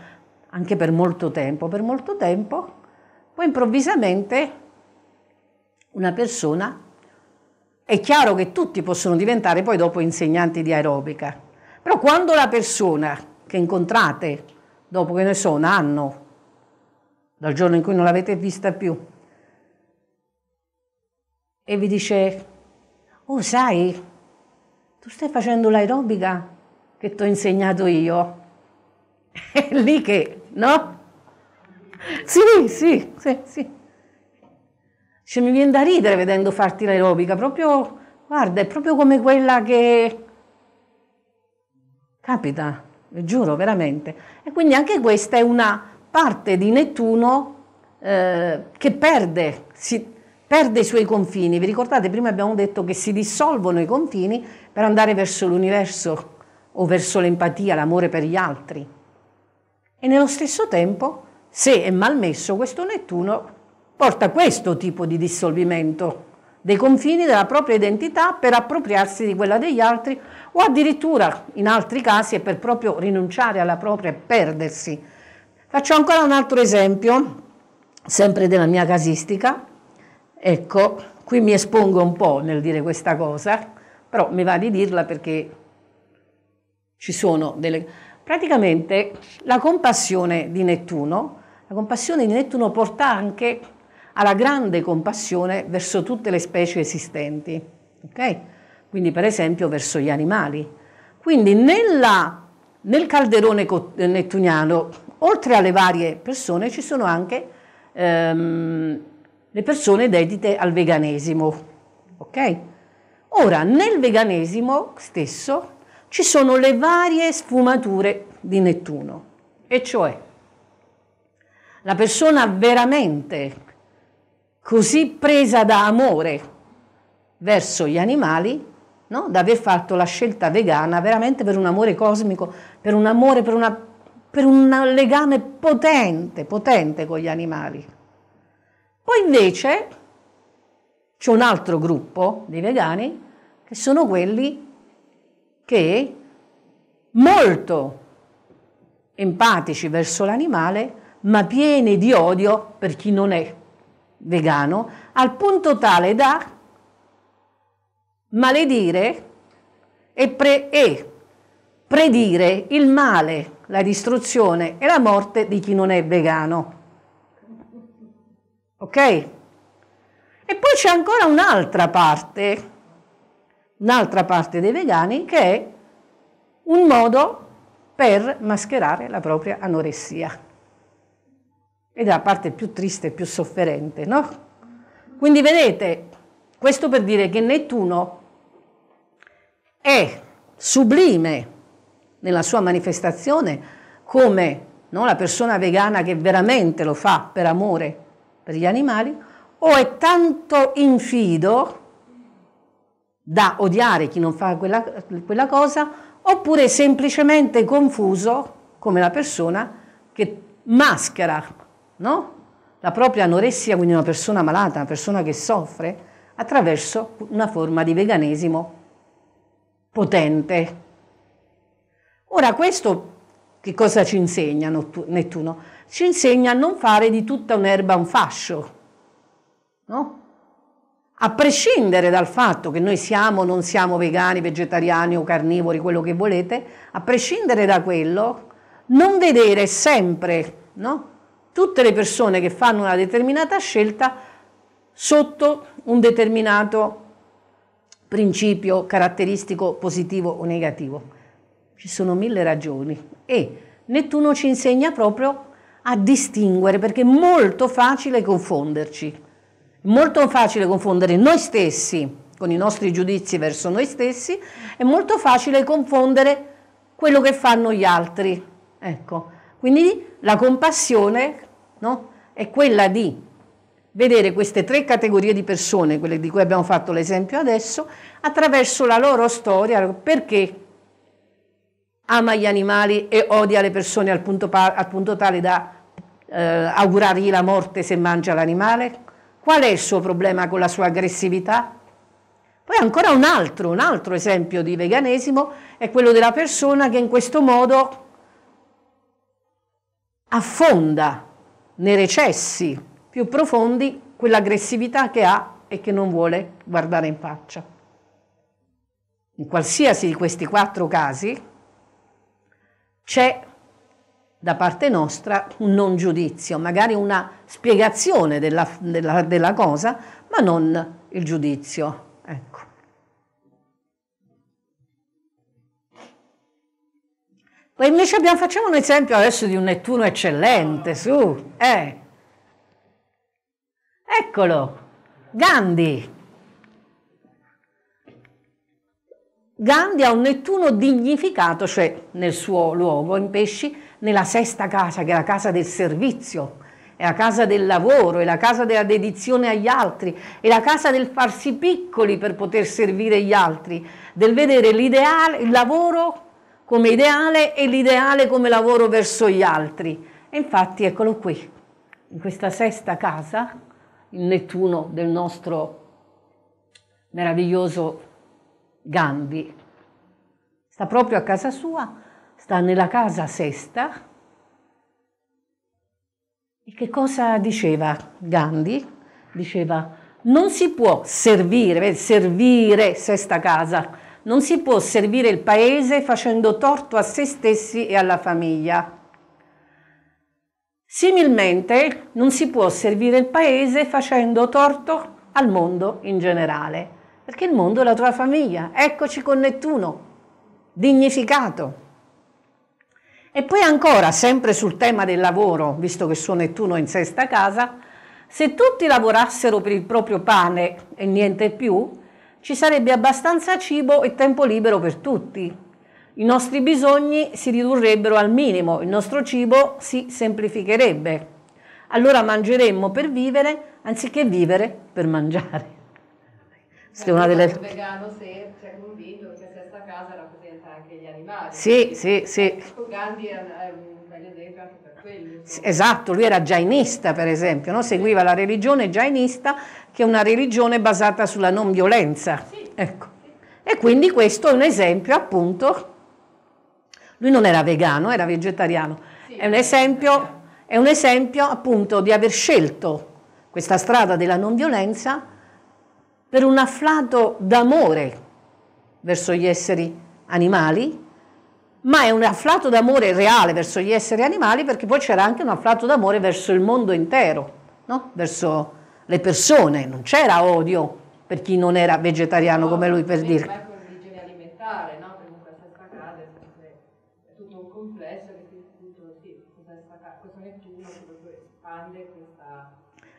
anche per molto tempo, per molto tempo, poi improvvisamente una persona è chiaro che tutti possono diventare poi dopo insegnanti di aerobica, però quando la persona che incontrate dopo che ne so un anno, dal giorno in cui non l'avete vista più, e vi dice, oh sai, tu stai facendo l'aerobica che ti ho insegnato io, è lì che, no? Sì, sì, sì, sì. Cioè, mi viene da ridere vedendo farti l'aerobica, proprio, guarda, è proprio come quella che... Capita, vi giuro, veramente. E quindi anche questa è una parte di Nettuno eh, che perde, si, perde i suoi confini. Vi ricordate, prima abbiamo detto che si dissolvono i confini per andare verso l'universo o verso l'empatia, l'amore per gli altri. E nello stesso tempo, se è malmesso, questo Nettuno porta questo tipo di dissolvimento dei confini della propria identità per appropriarsi di quella degli altri o addirittura in altri casi è per proprio rinunciare alla propria e perdersi. Faccio ancora un altro esempio, sempre della mia casistica. Ecco, qui mi espongo un po' nel dire questa cosa, però mi va di dirla perché ci sono delle... Praticamente la compassione di Nettuno, la compassione di Nettuno porta anche alla grande compassione verso tutte le specie esistenti, okay? quindi per esempio verso gli animali. Quindi nella, nel calderone nettuniano, oltre alle varie persone, ci sono anche ehm, le persone dedite al veganesimo. Okay? Ora, nel veganesimo stesso ci sono le varie sfumature di Nettuno, e cioè la persona veramente così presa da amore verso gli animali, no? da aver fatto la scelta vegana veramente per un amore cosmico, per un amore, per, una, per un legame potente, potente con gli animali. Poi invece c'è un altro gruppo di vegani che sono quelli che molto empatici verso l'animale, ma pieni di odio per chi non è vegano, al punto tale da maledire e, pre e predire il male, la distruzione e la morte di chi non è vegano. Ok? E poi c'è ancora un'altra parte, un'altra parte dei vegani che è un modo per mascherare la propria anoressia. Ed è la parte più triste, e più sofferente, no? Quindi vedete, questo per dire che Nettuno è sublime nella sua manifestazione come no, la persona vegana che veramente lo fa per amore per gli animali, o è tanto infido da odiare chi non fa quella, quella cosa, oppure è semplicemente confuso come la persona che maschera no? la propria anoressia, quindi una persona malata, una persona che soffre, attraverso una forma di veganesimo potente. Ora questo che cosa ci insegna Nettuno? Ci insegna a non fare di tutta un'erba un fascio, no? A prescindere dal fatto che noi siamo o non siamo vegani, vegetariani o carnivori, quello che volete, a prescindere da quello, non vedere sempre, no? tutte le persone che fanno una determinata scelta sotto un determinato principio caratteristico positivo o negativo. Ci sono mille ragioni e Nettuno ci insegna proprio a distinguere perché è molto facile confonderci. Molto facile confondere noi stessi con i nostri giudizi verso noi stessi, è molto facile confondere quello che fanno gli altri. Ecco, quindi la compassione no, è quella di vedere queste tre categorie di persone, quelle di cui abbiamo fatto l'esempio adesso, attraverso la loro storia, perché ama gli animali e odia le persone al punto, al punto tale da eh, augurargli la morte se mangia l'animale? Qual è il suo problema con la sua aggressività? Poi ancora un altro, un altro esempio di veganesimo è quello della persona che in questo modo affonda nei recessi più profondi quell'aggressività che ha e che non vuole guardare in faccia. In qualsiasi di questi quattro casi c'è da parte nostra un non giudizio, magari una spiegazione della, della, della cosa, ma non il giudizio. Poi invece abbiamo, facciamo un esempio adesso di un Nettuno eccellente, su, eh. Eccolo, Gandhi. Gandhi ha un Nettuno dignificato, cioè nel suo luogo in pesci, nella sesta casa, che è la casa del servizio, è la casa del lavoro, è la casa della dedizione agli altri, è la casa del farsi piccoli per poter servire gli altri, del vedere l'ideale, il lavoro come ideale e l'ideale come lavoro verso gli altri. E infatti eccolo qui, in questa sesta casa, il Nettuno del nostro meraviglioso Gandhi. Sta proprio a casa sua, sta nella casa sesta. E che cosa diceva Gandhi? Diceva non si può servire, servire sesta casa, non si può servire il Paese facendo torto a se stessi e alla famiglia. Similmente, non si può servire il Paese facendo torto al mondo in generale, perché il mondo è la tua famiglia. Eccoci con Nettuno, dignificato. E poi ancora, sempre sul tema del lavoro, visto che suo Nettuno in sesta casa, se tutti lavorassero per il proprio pane e niente più, ci sarebbe abbastanza cibo e tempo libero per tutti. I nostri bisogni si ridurrebbero al minimo, il nostro cibo si semplificherebbe. Allora mangeremmo per vivere anziché vivere per mangiare. Questa è una delle... Il vegano se c'è convinto che questa casa rappresenta anche gli animali. Sì, sì, sì. Gandhi è eh, un bel esempio anche per quello. Esatto, lui era jainista per esempio, no? seguiva la religione jainista che è una religione basata sulla non violenza. Ecco. E quindi questo è un esempio appunto, lui non era vegano, era vegetariano, è un esempio, è un esempio appunto di aver scelto questa strada della non violenza per un afflato d'amore verso gli esseri animali, ma è un afflato d'amore reale verso gli esseri animali perché poi c'era anche un afflato d'amore verso il mondo intero, no? verso le persone, non c'era odio per chi non era vegetariano no, come lui per dire. Ma è per origine alimentare, no? Comunque senza grade, è tutto un complesso che si sì, cosa Nettuno espande questa...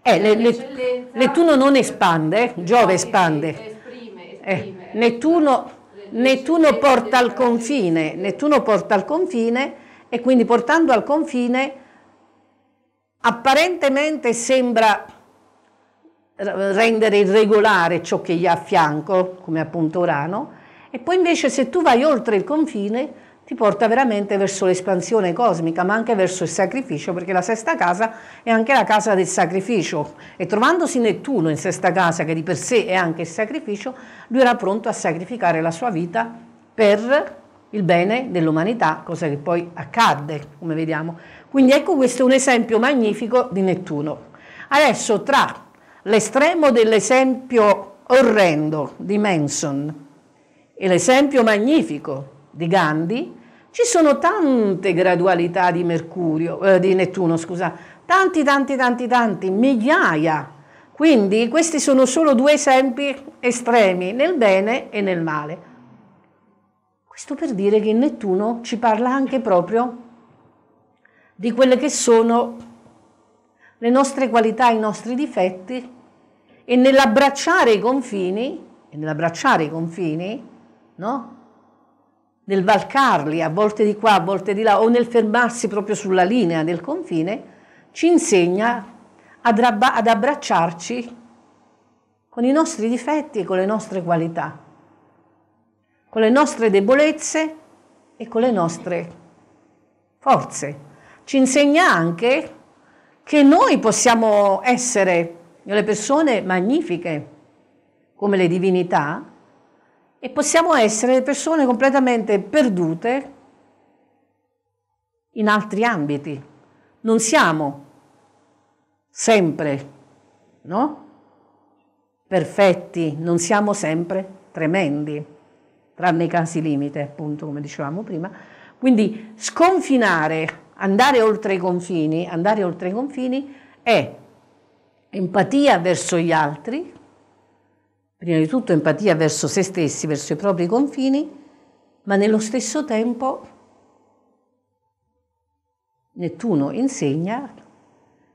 Eh, le, le, Nettuno non espande, eh, Giove espande. Esprime, eh, esprime. Eh, Nettuno... Nettuno porta al confine, Nettuno porta al confine e quindi portando al confine apparentemente sembra rendere irregolare ciò che gli ha a fianco, come appunto Urano, e poi invece se tu vai oltre il confine ti porta veramente verso l'espansione cosmica, ma anche verso il sacrificio, perché la sesta casa è anche la casa del sacrificio e trovandosi Nettuno in sesta casa, che di per sé è anche il sacrificio, lui era pronto a sacrificare la sua vita per il bene dell'umanità, cosa che poi accadde, come vediamo. Quindi ecco questo è un esempio magnifico di Nettuno. Adesso tra l'estremo dell'esempio orrendo di Manson e l'esempio magnifico di Gandhi, ci sono tante gradualità di, Mercurio, eh, di Nettuno, scusa, tanti, tanti, tanti, tanti, migliaia. Quindi questi sono solo due esempi estremi, nel bene e nel male. Questo per dire che Nettuno ci parla anche proprio di quelle che sono le nostre qualità, i nostri difetti e nell'abbracciare i confini, nell'abbracciare i confini, no? nel valcarli a volte di qua, a volte di là, o nel fermarsi proprio sulla linea del confine, ci insegna ad, ad abbracciarci con i nostri difetti e con le nostre qualità, con le nostre debolezze e con le nostre forze. Ci insegna anche che noi possiamo essere delle persone magnifiche come le divinità e possiamo essere persone completamente perdute in altri ambiti. Non siamo sempre no? perfetti, non siamo sempre tremendi, tranne i casi limite, appunto, come dicevamo prima. Quindi sconfinare andare oltre i confini, andare oltre i confini è empatia verso gli altri, prima di tutto empatia verso se stessi, verso i propri confini, ma nello stesso tempo Nettuno insegna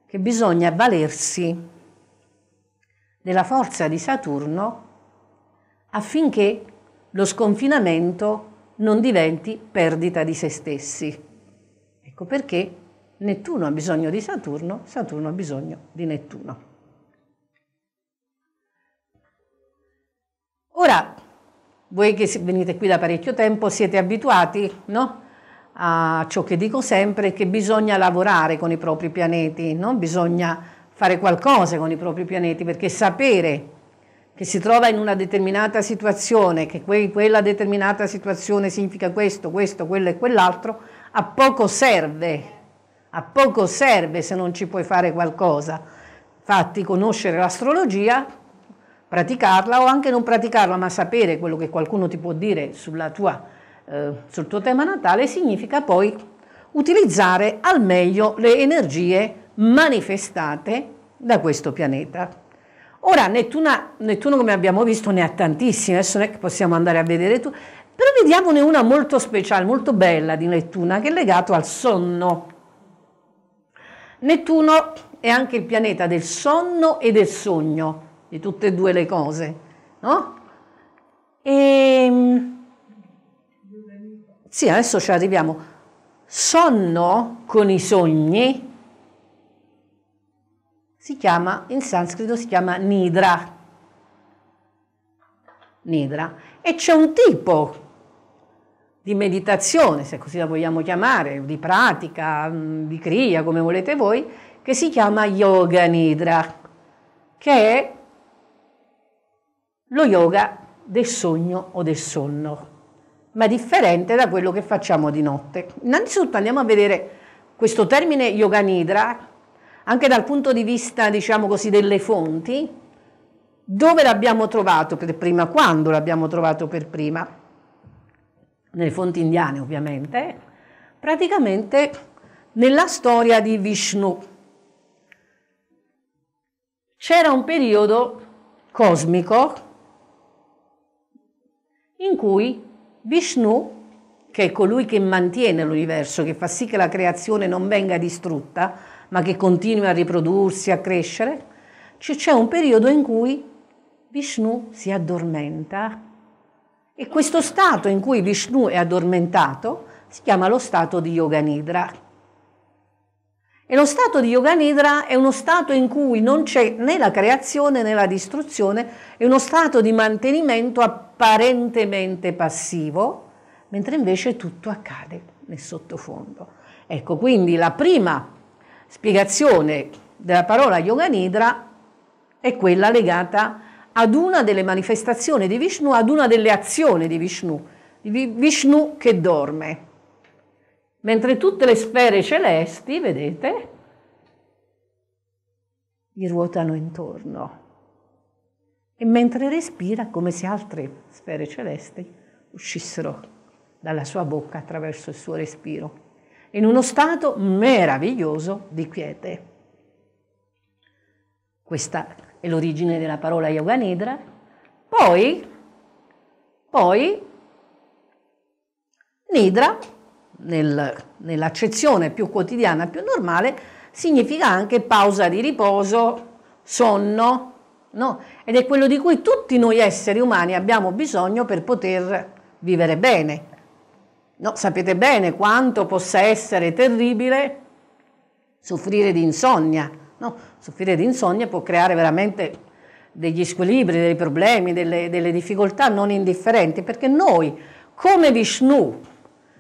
che bisogna valersi della forza di Saturno affinché lo sconfinamento non diventi perdita di se stessi. Ecco perché Nettuno ha bisogno di Saturno, Saturno ha bisogno di Nettuno. Ora, voi che venite qui da parecchio tempo siete abituati no? a ciò che dico sempre, che bisogna lavorare con i propri pianeti, no? bisogna fare qualcosa con i propri pianeti, perché sapere che si trova in una determinata situazione, che que- quella determinata situazione significa questo, questo, quello e quell'altro, a poco serve, a poco serve se non ci puoi fare qualcosa. Infatti conoscere l'astrologia, praticarla o anche non praticarla, ma sapere quello che qualcuno ti può dire tua, eh, sul tuo tema natale significa poi utilizzare al meglio le energie manifestate da questo pianeta. Ora, Nettuno, Nettuno, come abbiamo visto ne ha tantissime, adesso possiamo andare a vedere tu, vediamone una molto speciale, molto bella di Nettuno, che è legato al sonno. Nettuno è anche il pianeta del sonno e del sogno, di tutte e due le cose, no? E... Ehm, sì, adesso ci arriviamo. Sonno con i sogni si chiama, in sanscrito si chiama nidra. Nidra. E c'è un tipo di meditazione, se così la vogliamo chiamare, di pratica, mm, di cria, come volete voi, che si chiama Yoga Nidra, che è lo yoga del sogno o del sonno, ma differente da quello che facciamo di notte. Innanzitutto andiamo a vedere questo termine Yoga Nidra, anche dal punto di vista, diciamo così, delle fonti, dove l'abbiamo trovato per prima, quando l'abbiamo trovato per prima nelle fonti indiane ovviamente, praticamente nella storia di Vishnu. C'era un periodo cosmico in cui Vishnu, che è colui che mantiene l'universo, che fa sì che la creazione non venga distrutta, ma che continui a riprodursi, a crescere, c'è un periodo in cui Vishnu si addormenta e questo stato in cui Vishnu è addormentato si chiama lo stato di Yoga Nidra. E lo stato di Yoga Nidra è uno stato in cui non c'è né la creazione né la distruzione, è uno stato di mantenimento apparentemente passivo, mentre invece tutto accade nel sottofondo. Ecco, quindi la prima spiegazione della parola Yoga Nidra è quella legata a ad una delle manifestazioni di Vishnu, ad una delle azioni di Vishnu, di Vishnu che dorme. Mentre tutte le sfere celesti, vedete, gli ruotano intorno. E mentre respira, come se altre sfere celesti uscissero dalla sua bocca attraverso il suo respiro, in uno stato meraviglioso di quiete. Questa è l'origine della parola Yoganidra. Poi, poi Nidra, nel, nell'accezione più quotidiana, più normale, significa anche pausa di riposo, sonno, no? ed è quello di cui tutti noi esseri umani abbiamo bisogno per poter vivere bene. No, sapete bene quanto possa essere terribile soffrire di insonnia. No? soffrire di insonnia può creare veramente degli squilibri, dei problemi, delle, delle difficoltà non indifferenti, perché noi, come Vishnu,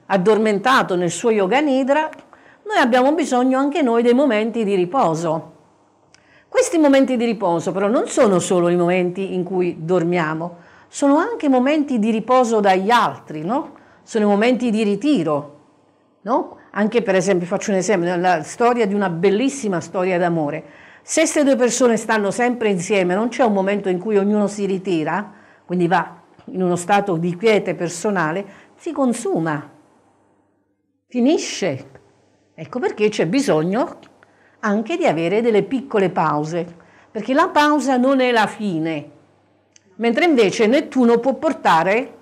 addormentato nel suo yoga nidra, noi abbiamo bisogno anche noi dei momenti di riposo. Questi momenti di riposo però non sono solo i momenti in cui dormiamo, sono anche momenti di riposo dagli altri, no? sono momenti di ritiro. No? Anche per esempio, faccio un esempio, la storia di una bellissima storia d'amore. Se queste due persone stanno sempre insieme, non c'è un momento in cui ognuno si ritira, quindi va in uno stato di quiete personale, si consuma, finisce. Ecco perché c'è bisogno anche di avere delle piccole pause, perché la pausa non è la fine, mentre invece Nettuno può portare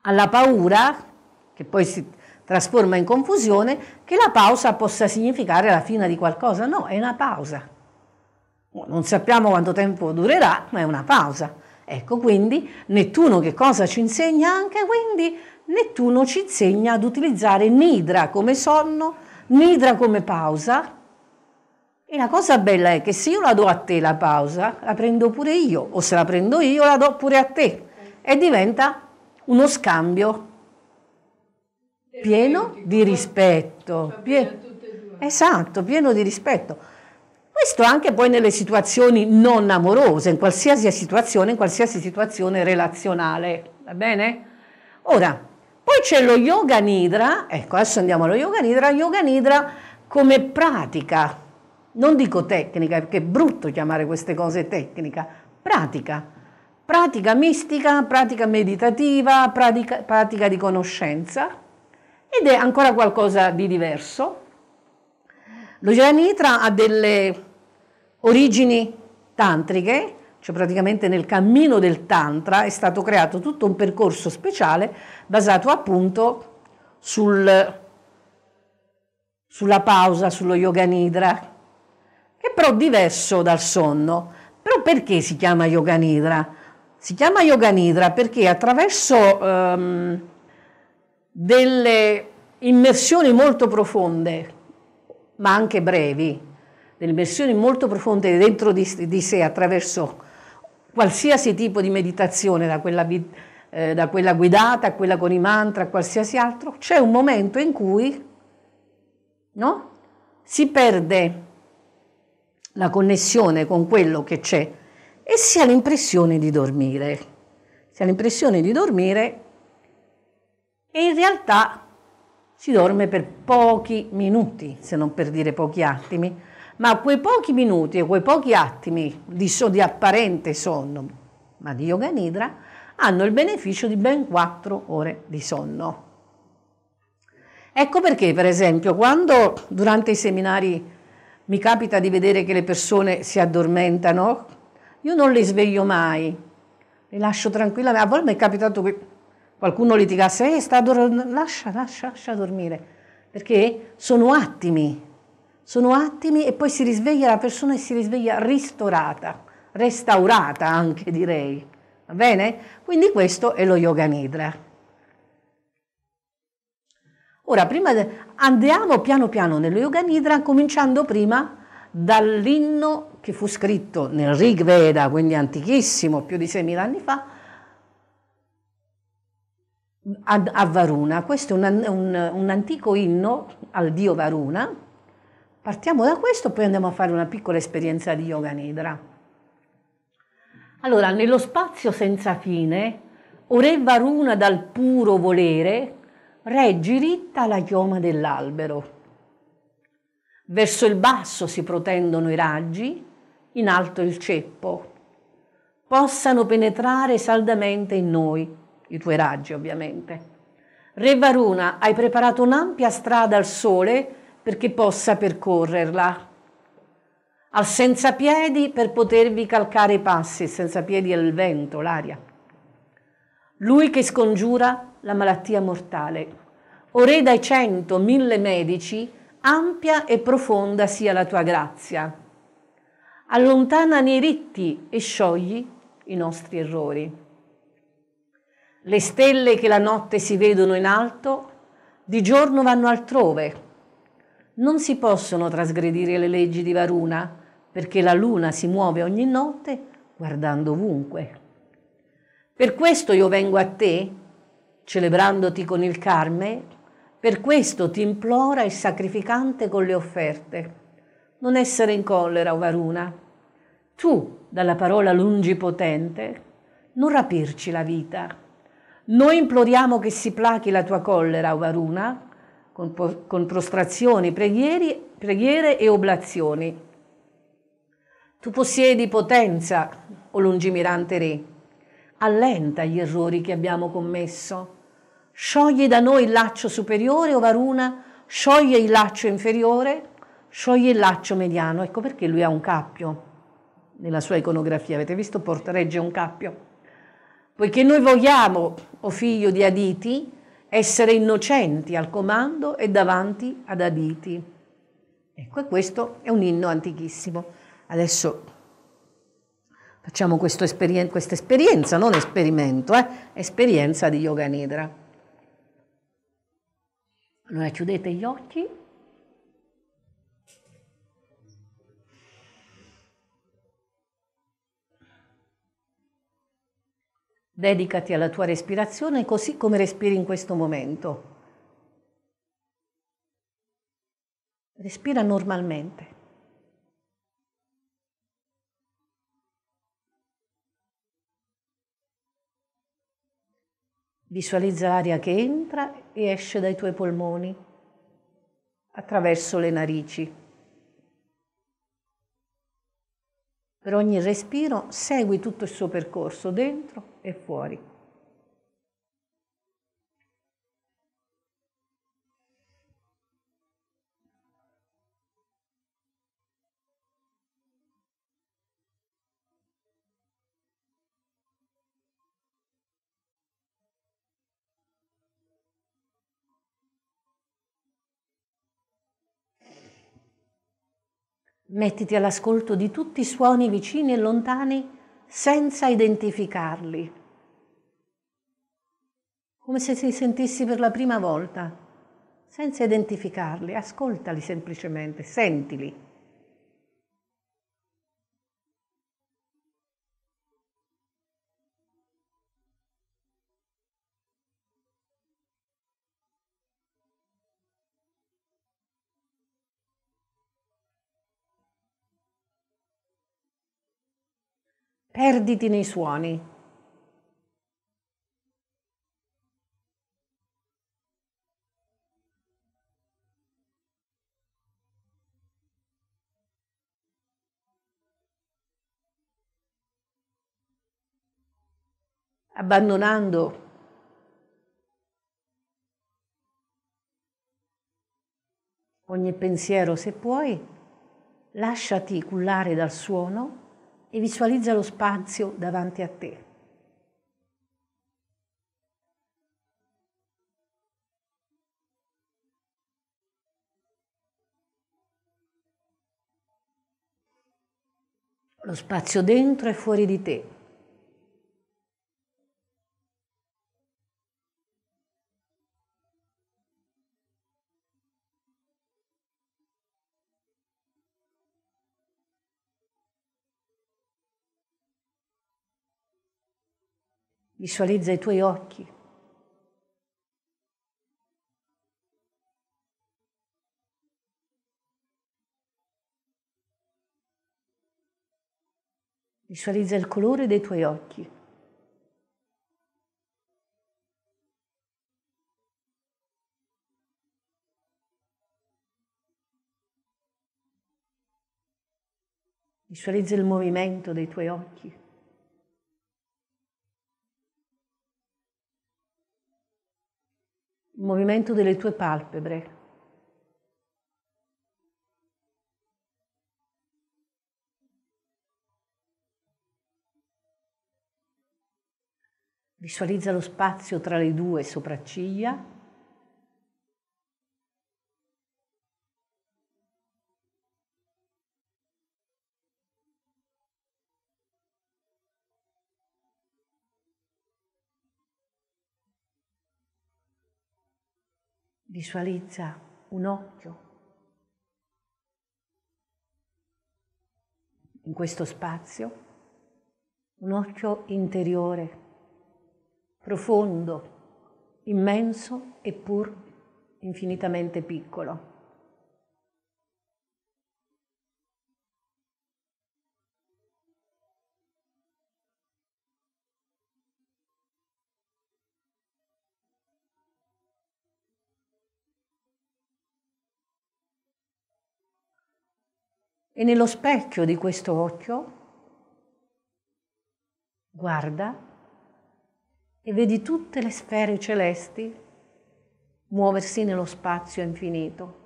alla paura, che poi si, trasforma in confusione che la pausa possa significare la fine di qualcosa. No, è una pausa. Non sappiamo quanto tempo durerà, ma è una pausa. Ecco quindi Nettuno che cosa ci insegna anche? Quindi Nettuno ci insegna ad utilizzare Nidra come sonno, Nidra come pausa. E la cosa bella è che se io la do a te la pausa, la prendo pure io, o se la prendo io la do pure a te. E diventa uno scambio pieno di rispetto. Cioè, Pie- esatto, pieno di rispetto. Questo anche poi nelle situazioni non amorose, in qualsiasi situazione, in qualsiasi situazione relazionale, va bene? Ora, poi c'è lo yoga nidra, ecco adesso andiamo allo yoga nidra, yoga nidra come pratica, non dico tecnica perché è brutto chiamare queste cose tecnica, pratica, pratica mistica, pratica meditativa, pratica, pratica di conoscenza ed è ancora qualcosa di diverso. Lo L'Ojanitra ha delle origini tantriche, cioè praticamente nel cammino del Tantra è stato creato tutto un percorso speciale basato appunto sul, sulla pausa, sullo yoga nidra, che è però diverso dal sonno. Però perché si chiama yoga nidra? Si chiama yoga nidra perché attraverso... Um, delle immersioni molto profonde, ma anche brevi, delle immersioni molto profonde dentro di, di sé attraverso qualsiasi tipo di meditazione, da quella, eh, da quella guidata a quella con i mantra, a qualsiasi altro, c'è un momento in cui no? si perde la connessione con quello che c'è e si ha l'impressione di dormire. Si ha l'impressione di dormire e in realtà si dorme per pochi minuti, se non per dire pochi attimi, ma quei pochi minuti e quei pochi attimi di, so, di apparente sonno, ma di yoga nidra, hanno il beneficio di ben 4 ore di sonno. Ecco perché, per esempio, quando durante i seminari mi capita di vedere che le persone si addormentano, io non le sveglio mai, le lascio tranquillamente. A volte mi è capitato che qualcuno litigasse, eh, sta dor- lascia, lascia, lascia dormire, perché sono attimi, sono attimi e poi si risveglia la persona e si risveglia ristorata, restaurata anche direi, va bene? Quindi questo è lo yoga nidra. Ora, prima andiamo piano piano nello Yoga Nidra, cominciando prima dall'inno che fu scritto nel Rig Veda, quindi antichissimo, più di 6.000 anni fa, a, a Varuna. Questo è un, un, un antico inno al dio Varuna. Partiamo da questo, poi andiamo a fare una piccola esperienza di yoga nidra. Allora, nello spazio senza fine, ore Varuna dal puro volere, reggi ritta la chioma dell'albero. Verso il basso si protendono i raggi, in alto il ceppo. Possano penetrare saldamente in noi, i tuoi raggi ovviamente. Re Varuna, hai preparato un'ampia strada al sole perché possa percorrerla. Al senza piedi per potervi calcare i passi, senza piedi è il vento, l'aria. Lui che scongiura la malattia mortale. O re dai cento, mille medici, ampia e profonda sia la tua grazia. Allontana nei ritti e sciogli i nostri errori. Le stelle che la notte si vedono in alto, di giorno vanno altrove. Non si possono trasgredire le leggi di Varuna, perché la luna si muove ogni notte guardando ovunque. Per questo io vengo a te, celebrandoti con il carme, per questo ti implora il sacrificante con le offerte. Non essere in collera, o Varuna. Tu, dalla parola lungipotente, non rapirci la vita noi imploriamo che si plachi la tua collera, o Varuna, con, con prostrazioni, preghieri, preghiere e oblazioni. Tu possiedi potenza, o lungimirante Re. Allenta gli errori che abbiamo commesso. Sciogli da noi il laccio superiore, o Varuna, scioglie il laccio inferiore, scioglie il laccio mediano. Ecco perché lui ha un cappio nella sua iconografia. Avete visto? Porta, regge un cappio poiché noi vogliamo, o figlio di Aditi, essere innocenti al comando e davanti ad Aditi. Ecco, questo è un inno antichissimo. Adesso facciamo esperien- questa esperienza, non esperimento, eh? esperienza di Yoga Nidra. Allora chiudete gli occhi. Dedicati alla tua respirazione così come respiri in questo momento. Respira normalmente. Visualizza l'aria che entra e esce dai tuoi polmoni attraverso le narici. Per ogni respiro segui tutto il suo percorso dentro e fuori. Mettiti all'ascolto di tutti i suoni vicini e lontani senza identificarli, come se si sentissi per la prima volta, senza identificarli, ascoltali semplicemente, sentili. perditi nei suoni. abbandonando ogni pensiero se puoi, lasciati cullare dal suono e visualizza lo spazio davanti a te. Lo spazio dentro e fuori di te. Visualizza i tuoi occhi. Visualizza il colore dei tuoi occhi. Visualizza il movimento dei tuoi occhi. il movimento delle tue palpebre. Visualizza lo spazio tra le due sopracciglia. Visualizza un occhio in questo spazio, un occhio interiore, profondo, immenso eppur infinitamente piccolo. e nello specchio di questo occhio guarda e vedi tutte le sfere celesti muoversi nello spazio infinito.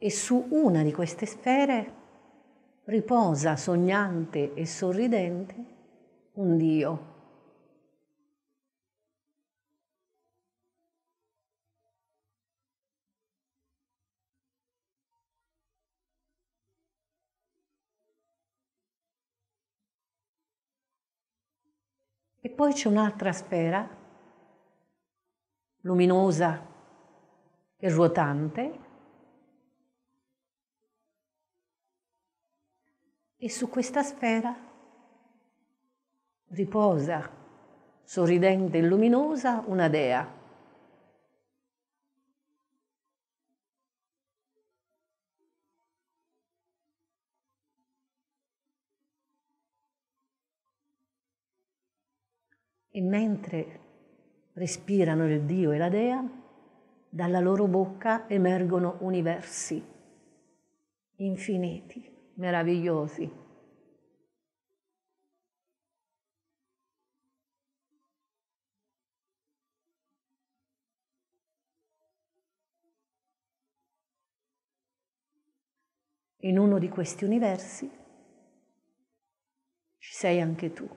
E su una di queste sfere riposa sognante e sorridente un Dio. E poi c'è un'altra sfera luminosa e ruotante E su questa sfera riposa, sorridente e luminosa, una dea. E mentre respirano il Dio e la Dea, dalla loro bocca emergono universi infiniti meravigliosi. In uno di questi universi ci sei anche tu.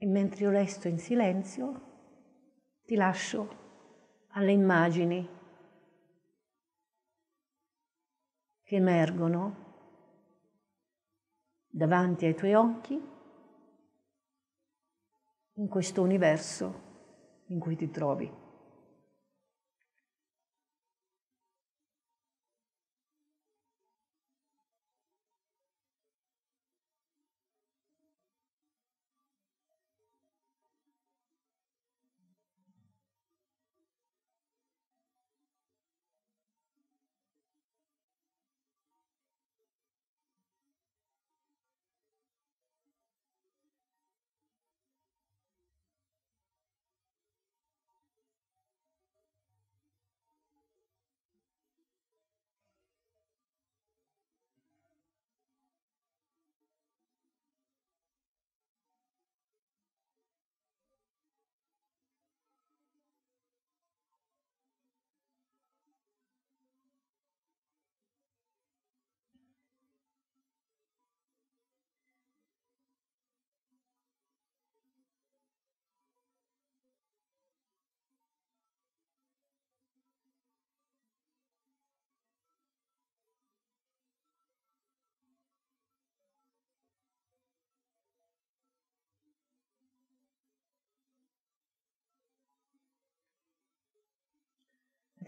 E mentre io resto in silenzio, ti lascio alle immagini che emergono davanti ai tuoi occhi in questo universo in cui ti trovi.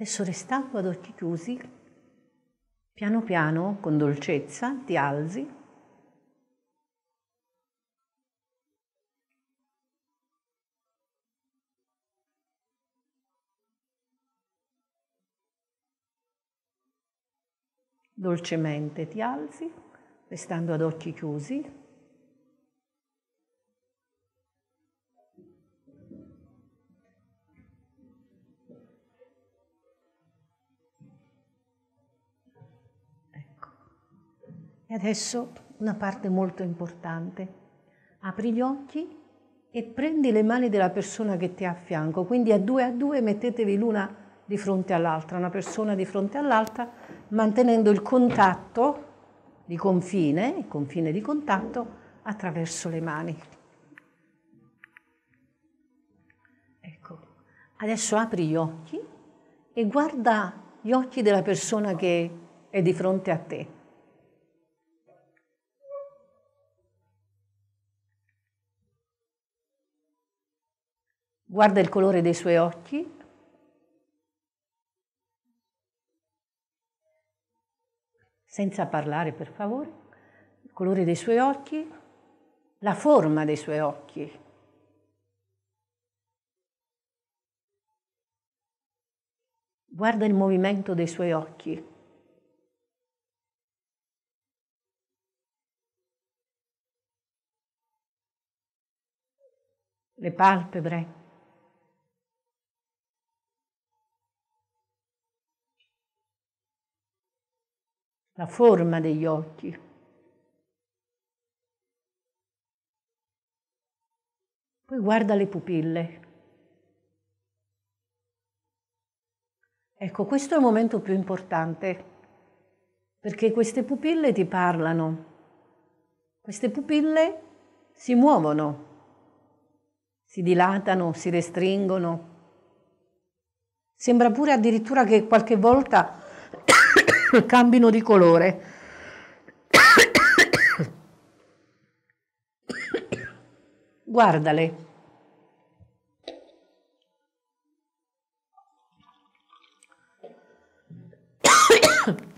Adesso restando ad occhi chiusi, piano piano, con dolcezza, ti alzi. Dolcemente ti alzi, restando ad occhi chiusi, E adesso una parte molto importante. Apri gli occhi e prendi le mani della persona che ti ha a fianco, quindi a due a due mettetevi l'una di fronte all'altra, una persona di fronte all'altra, mantenendo il contatto di confine, il confine di contatto attraverso le mani. Ecco, adesso apri gli occhi e guarda gli occhi della persona che è di fronte a te guarda il colore dei suoi occhi, senza parlare per favore, il colore dei suoi occhi, la forma dei suoi occhi. Guarda il movimento dei suoi occhi. Le palpebre. la forma degli occhi. Poi guarda le pupille. Ecco, questo è il momento più importante, perché queste pupille ti parlano, queste pupille si muovono, si dilatano, si restringono. Sembra pure addirittura che qualche volta cambino di colore. Guardale.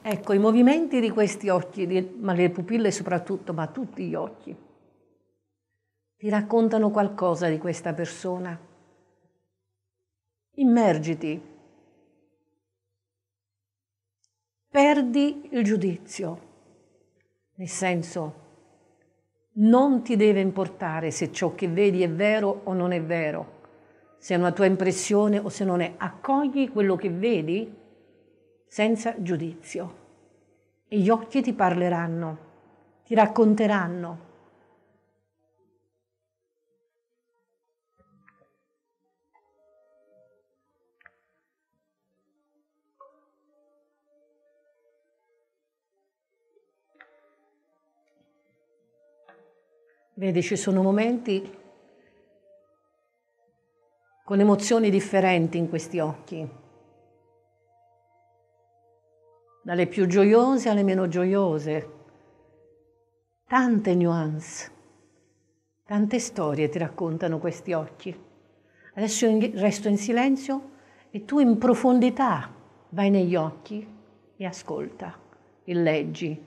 ecco i movimenti di questi occhi, di, ma le pupille soprattutto, ma tutti gli occhi, ti raccontano qualcosa di questa persona. Immergiti perdi il giudizio, nel senso non ti deve importare se ciò che vedi è vero o non è vero, se è una tua impressione o se non è, accogli quello che vedi senza giudizio e gli occhi ti parleranno, ti racconteranno Vedi, ci sono momenti con emozioni differenti in questi occhi, dalle più gioiose alle meno gioiose, tante nuance, tante storie ti raccontano questi occhi. Adesso io resto in silenzio e tu in profondità vai negli occhi e ascolta e leggi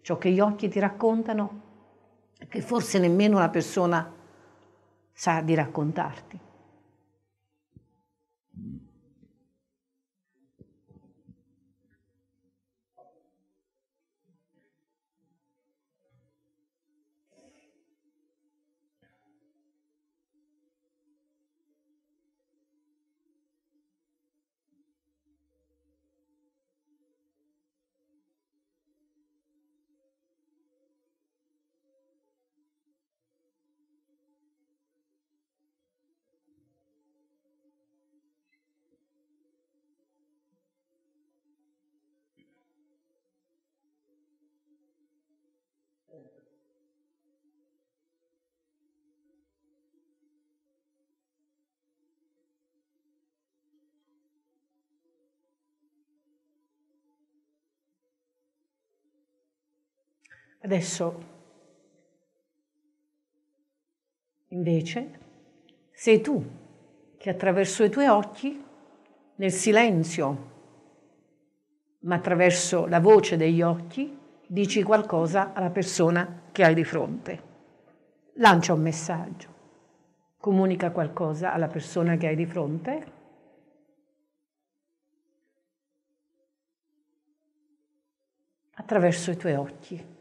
ciò che gli occhi ti raccontano che forse nemmeno la persona sa di raccontarti. Adesso, invece, sei tu che attraverso i tuoi occhi, nel silenzio, ma attraverso la voce degli occhi, dici qualcosa alla persona che hai di fronte. Lancia un messaggio, comunica qualcosa alla persona che hai di fronte. attraverso i tuoi occhi.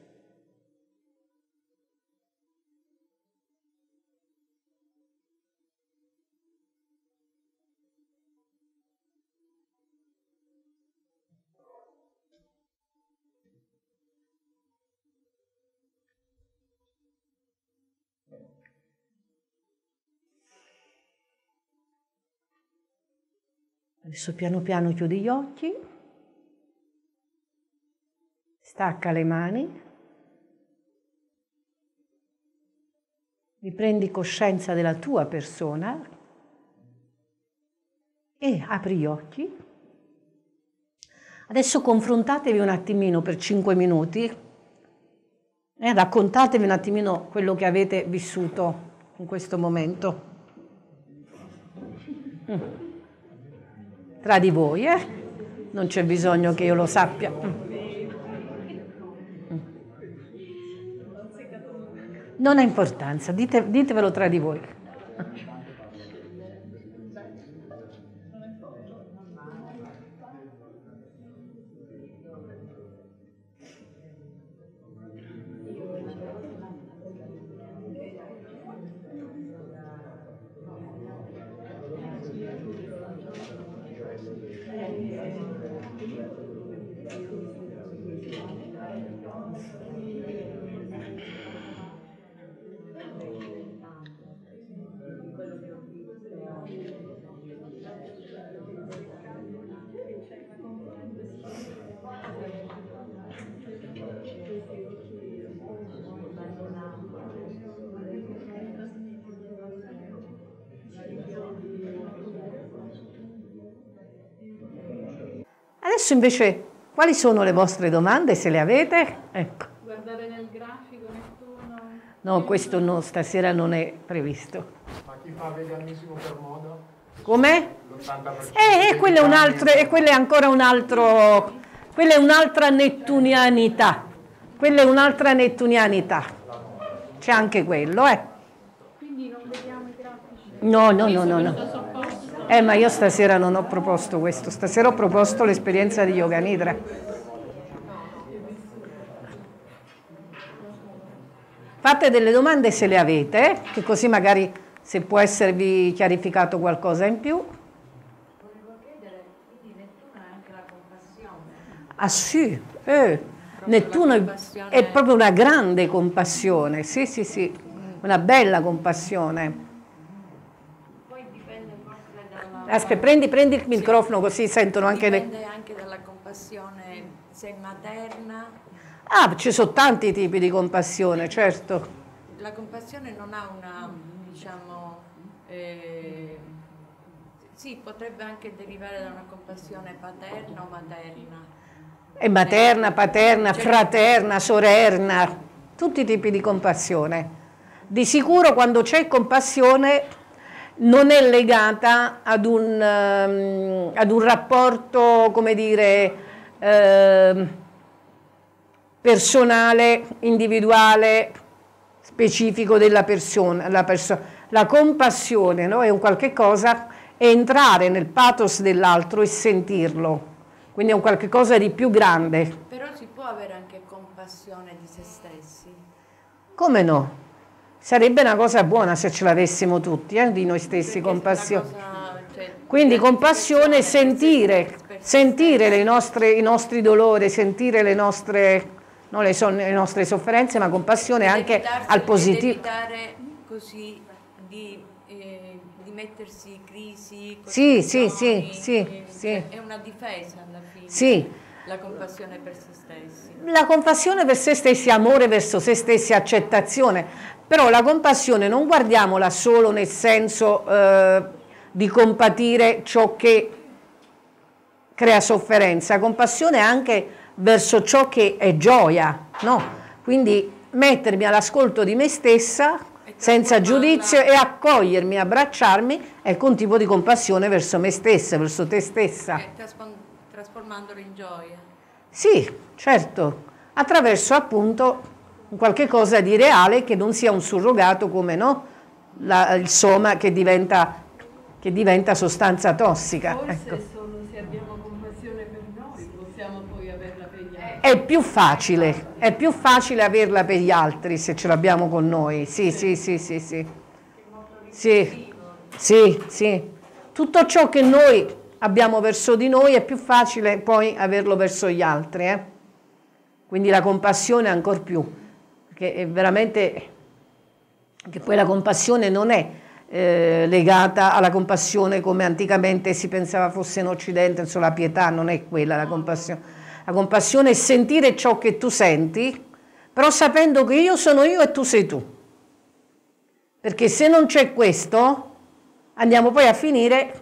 Adesso piano piano chiudi gli occhi, stacca le mani, riprendi coscienza della tua persona e apri gli occhi. Adesso confrontatevi un attimino per 5 minuti, e eh, raccontatevi un attimino quello che avete vissuto in questo momento. Mm tra di voi, eh? Non c'è bisogno che io lo sappia. Mm. Mm. Non ha importanza, dite, ditevelo tra di voi. Adesso invece, quali sono le vostre domande, se le avete? Ecco. Guardare nel grafico, nessuno... No, questo no, stasera non è previsto. Ma chi fa veganismo per moda? Come? Eh, eh quello è un altro, e eh, quello è ancora un altro, quella è un'altra nettunianità, quella è un'altra nettunianità, c'è anche quello, eh. Quindi non vediamo i grafici? No, no, no, no. no. Eh, ma io stasera non ho proposto questo, stasera ho proposto l'esperienza di Yoga Nidra. Fate delle domande se le avete, che così magari se può esservi chiarificato qualcosa in più. Volevo chiedere, quindi Nettuno è anche la compassione. Ah sì, eh. Nettuno è proprio una grande compassione, sì sì sì, una bella compassione. Aspetta, prendi, prendi, il microfono così sentono anche le... Dipende anche dalla compassione, se materna... Ah, ci sono tanti tipi di compassione, certo. La compassione non ha una, diciamo... Eh, sì, potrebbe anche derivare da una compassione paterna o materna. E materna, paterna, cioè... fraterna, sorerna, tutti i tipi di compassione. Di sicuro quando c'è compassione non è legata ad un, ehm, ad un rapporto, come dire, eh, personale, individuale, specifico della persona. La, perso la compassione no? è un qualche cosa, è entrare nel pathos dell'altro e sentirlo. Quindi è un qualche cosa di più grande. Però si può avere anche compassione di se stessi? Come no? Sarebbe una cosa buona se ce l'avessimo tutti, eh, di noi stessi, Perché compassione. Cosa, cioè, Quindi compassione, sentire, sentire nostre, i nostri dolori, sentire le nostre, no, le, son, le nostre sofferenze, ma compassione anche al positivo. Evitare così di, eh, di mettersi in crisi. Sì, sì, sì, sì, eh, sì. Cioè, è una difesa alla fine. Sì. La compassione per se stessi. La compassione per se stessi, amore verso se stessi, accettazione. Però la compassione non guardiamola solo nel senso eh, di compatire ciò che crea sofferenza, compassione anche verso ciò che è gioia, no? Quindi mettermi all'ascolto di me stessa senza giudizio e accogliermi, abbracciarmi è un tipo di compassione verso me stessa, verso te stessa. Eh, trasformandolo in gioia. Sì, certo, attraverso appunto qualche cosa di reale che non sia un surrogato come no? La, il soma che diventa, che diventa sostanza tossica. Forse ecco. solo se abbiamo compassione per noi possiamo poi averla per gli altri. È più facile, è più facile averla per gli altri se ce l'abbiamo con noi. Sì, sì, sì, sì, sì. Sì, sì, sì. Tutto ciò che noi abbiamo verso di noi è più facile poi averlo verso gli altri. Eh? Quindi la compassione ancora più che è veramente che poi la compassione non è eh, legata alla compassione come anticamente si pensava fosse in Occidente, insomma la pietà non è quella la compassione. La compassione è sentire ciò che tu senti, però sapendo che io sono io e tu sei tu. Perché se non c'è questo, andiamo poi a finire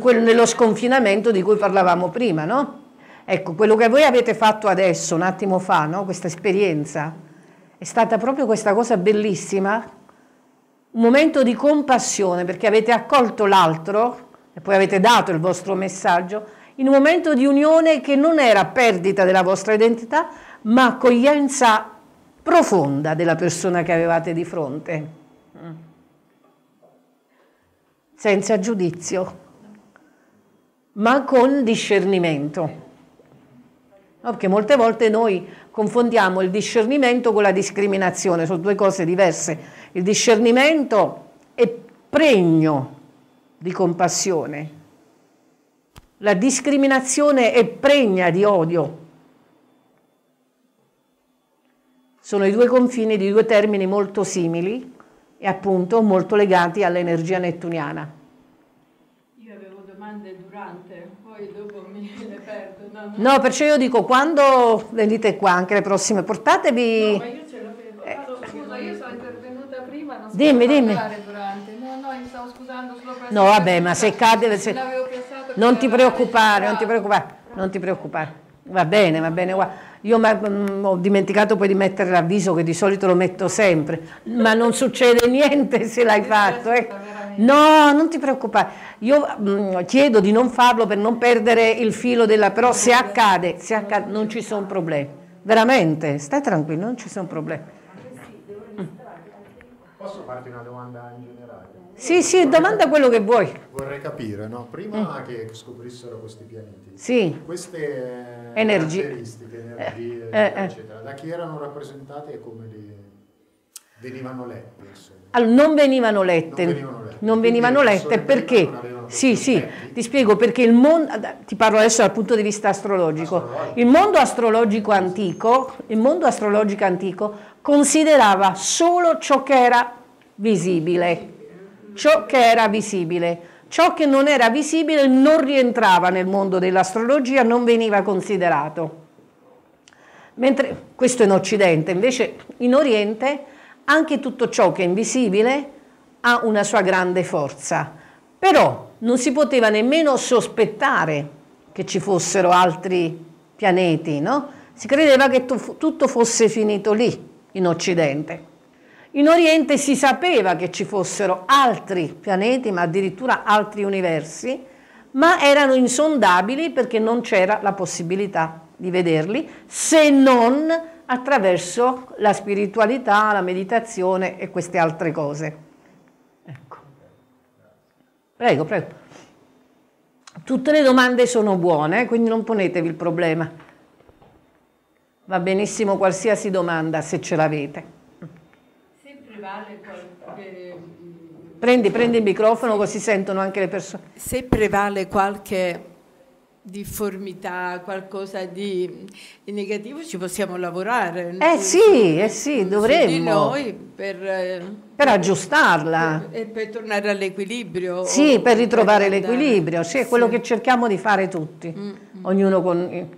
quel, nello sconfinamento di cui parlavamo prima, no? Ecco, quello che voi avete fatto adesso, un attimo fa, no? questa esperienza, è stata proprio questa cosa bellissima, un momento di compassione perché avete accolto l'altro e poi avete dato il vostro messaggio in un momento di unione che non era perdita della vostra identità, ma accoglienza profonda della persona che avevate di fronte, mm. senza giudizio, ma con discernimento. perché molte volte noi confondiamo il discernimento con la discriminazione, sono due cose diverse. Il discernimento è pregno di compassione, la discriminazione è pregna di odio. Sono i due confini di due termini molto simili e appunto molto legati all'energia nettuniana. Io avevo domande durante, poi dopo mi certo, no, no. no, perciò io dico quando venite qua, anche le prossime, portatevi... No, ma io ce l'avevo. Eh. Ah, scusa, io sono intervenuta prima, non dimmi, dimmi. durante. No, no, mi stavo scusando solo per... No, vabbè, ma se cade... Se... Non ti preoccupare, non ti ah. preoccupare, non ti preoccupare. Va bene, va bene. Guarda. Io mm, ho dimenticato poi di mettere l'avviso che di solito lo metto sempre, ma non succede niente se l'hai fatto. Eh. No, non ti preoccupare. Io mh, mm, chiedo di non farlo per non perdere il filo della... però se accade, se accade non ci sono problemi. Veramente, stai tranquillo, non ci sono problemi. Posso farti una domanda in generale? Sì, sì, domanda quello che vuoi. Vorrei capire, no? prima mm. che scoprissero questi pianeti, sì. queste eh, Energi- caratteristiche, eh, energie, eh, eh, eccetera, da chi erano rappresentate e come le venivano lette? Allora, non venivano lette. Non venivano lette non venivano lette perché? Sì, sì, ti spiego perché il mondo, ti parlo adesso dal punto di vista astrologico, il mondo astrologico antico, il mondo astrologico antico considerava solo ciò che era visibile, ciò che era visibile. Ciò che non era visibile non rientrava nel mondo dell'astrologia, non veniva considerato. Mentre questo in Occidente, invece in Oriente anche tutto ciò che è invisibile ha una sua grande forza, però non si poteva nemmeno sospettare che ci fossero altri pianeti, no? Si credeva che tutto fosse finito lì, in Occidente. In Oriente si sapeva che ci fossero altri pianeti, ma addirittura altri universi, ma erano insondabili perché non c'era la possibilità di vederli se non attraverso la spiritualità, la meditazione e queste altre cose. Prego, prego. Tutte le domande sono buone, quindi non ponetevi il problema. Va benissimo qualsiasi domanda se ce l'avete. Sempre vale qualche... Prendi, prendi il microfono così sentono anche le persone. Se prevale qualche difformità, qualcosa di, di, negativo, ci possiamo lavorare. Eh sì, eh sì, dovremmo. Di noi per, eh, per aggiustarla. e eh, per tornare all'equilibrio. Sì, per ritrovare l'equilibrio, sì, è quello che cerchiamo di fare tutti, mm -hmm. ognuno con, eh,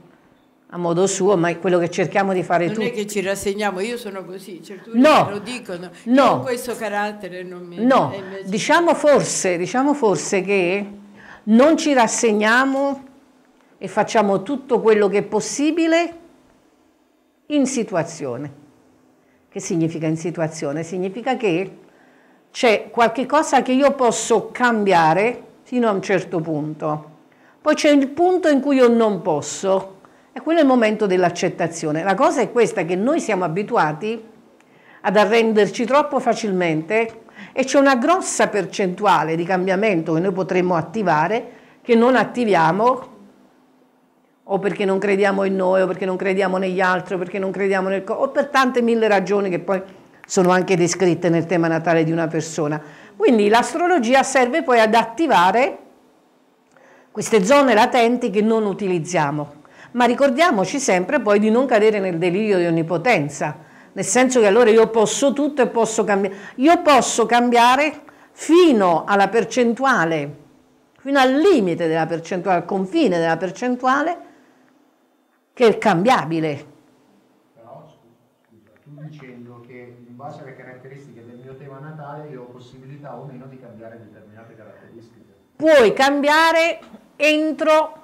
a modo suo, ma è quello che cerchiamo di fare non tutti. Non è che ci rassegniamo, io sono così, certo no, lo dicono, no. con questo carattere non mi... No, invece... diciamo, forse, diciamo forse che non ci rassegniamo e facciamo tutto quello che è possibile in situazione. Che significa in situazione? Significa che c'è qualche cosa che io posso cambiare fino a un certo punto. Poi c'è il punto in cui io non posso, e quello è il momento dell'accettazione. La cosa è questa che noi siamo abituati ad arrenderci troppo facilmente e c'è una grossa percentuale di cambiamento che noi potremmo attivare che non attiviamo o perché non crediamo in noi, o perché non crediamo negli altri, o perché non crediamo nel... o per tante mille ragioni che poi sono anche descritte nel tema natale di una persona. Quindi l'astrologia serve poi ad attivare queste zone latenti che non utilizziamo, ma ricordiamoci sempre poi di non cadere nel delirio di onnipotenza, nel senso che allora io posso tutto e posso cambiare, io posso cambiare fino alla percentuale, fino al limite della percentuale, al confine della percentuale, che è il cambiabile. Però, scusa, tu dicendo che in base alle caratteristiche del mio tema natale io ho possibilità o meno di cambiare determinate caratteristiche. Puoi cambiare entro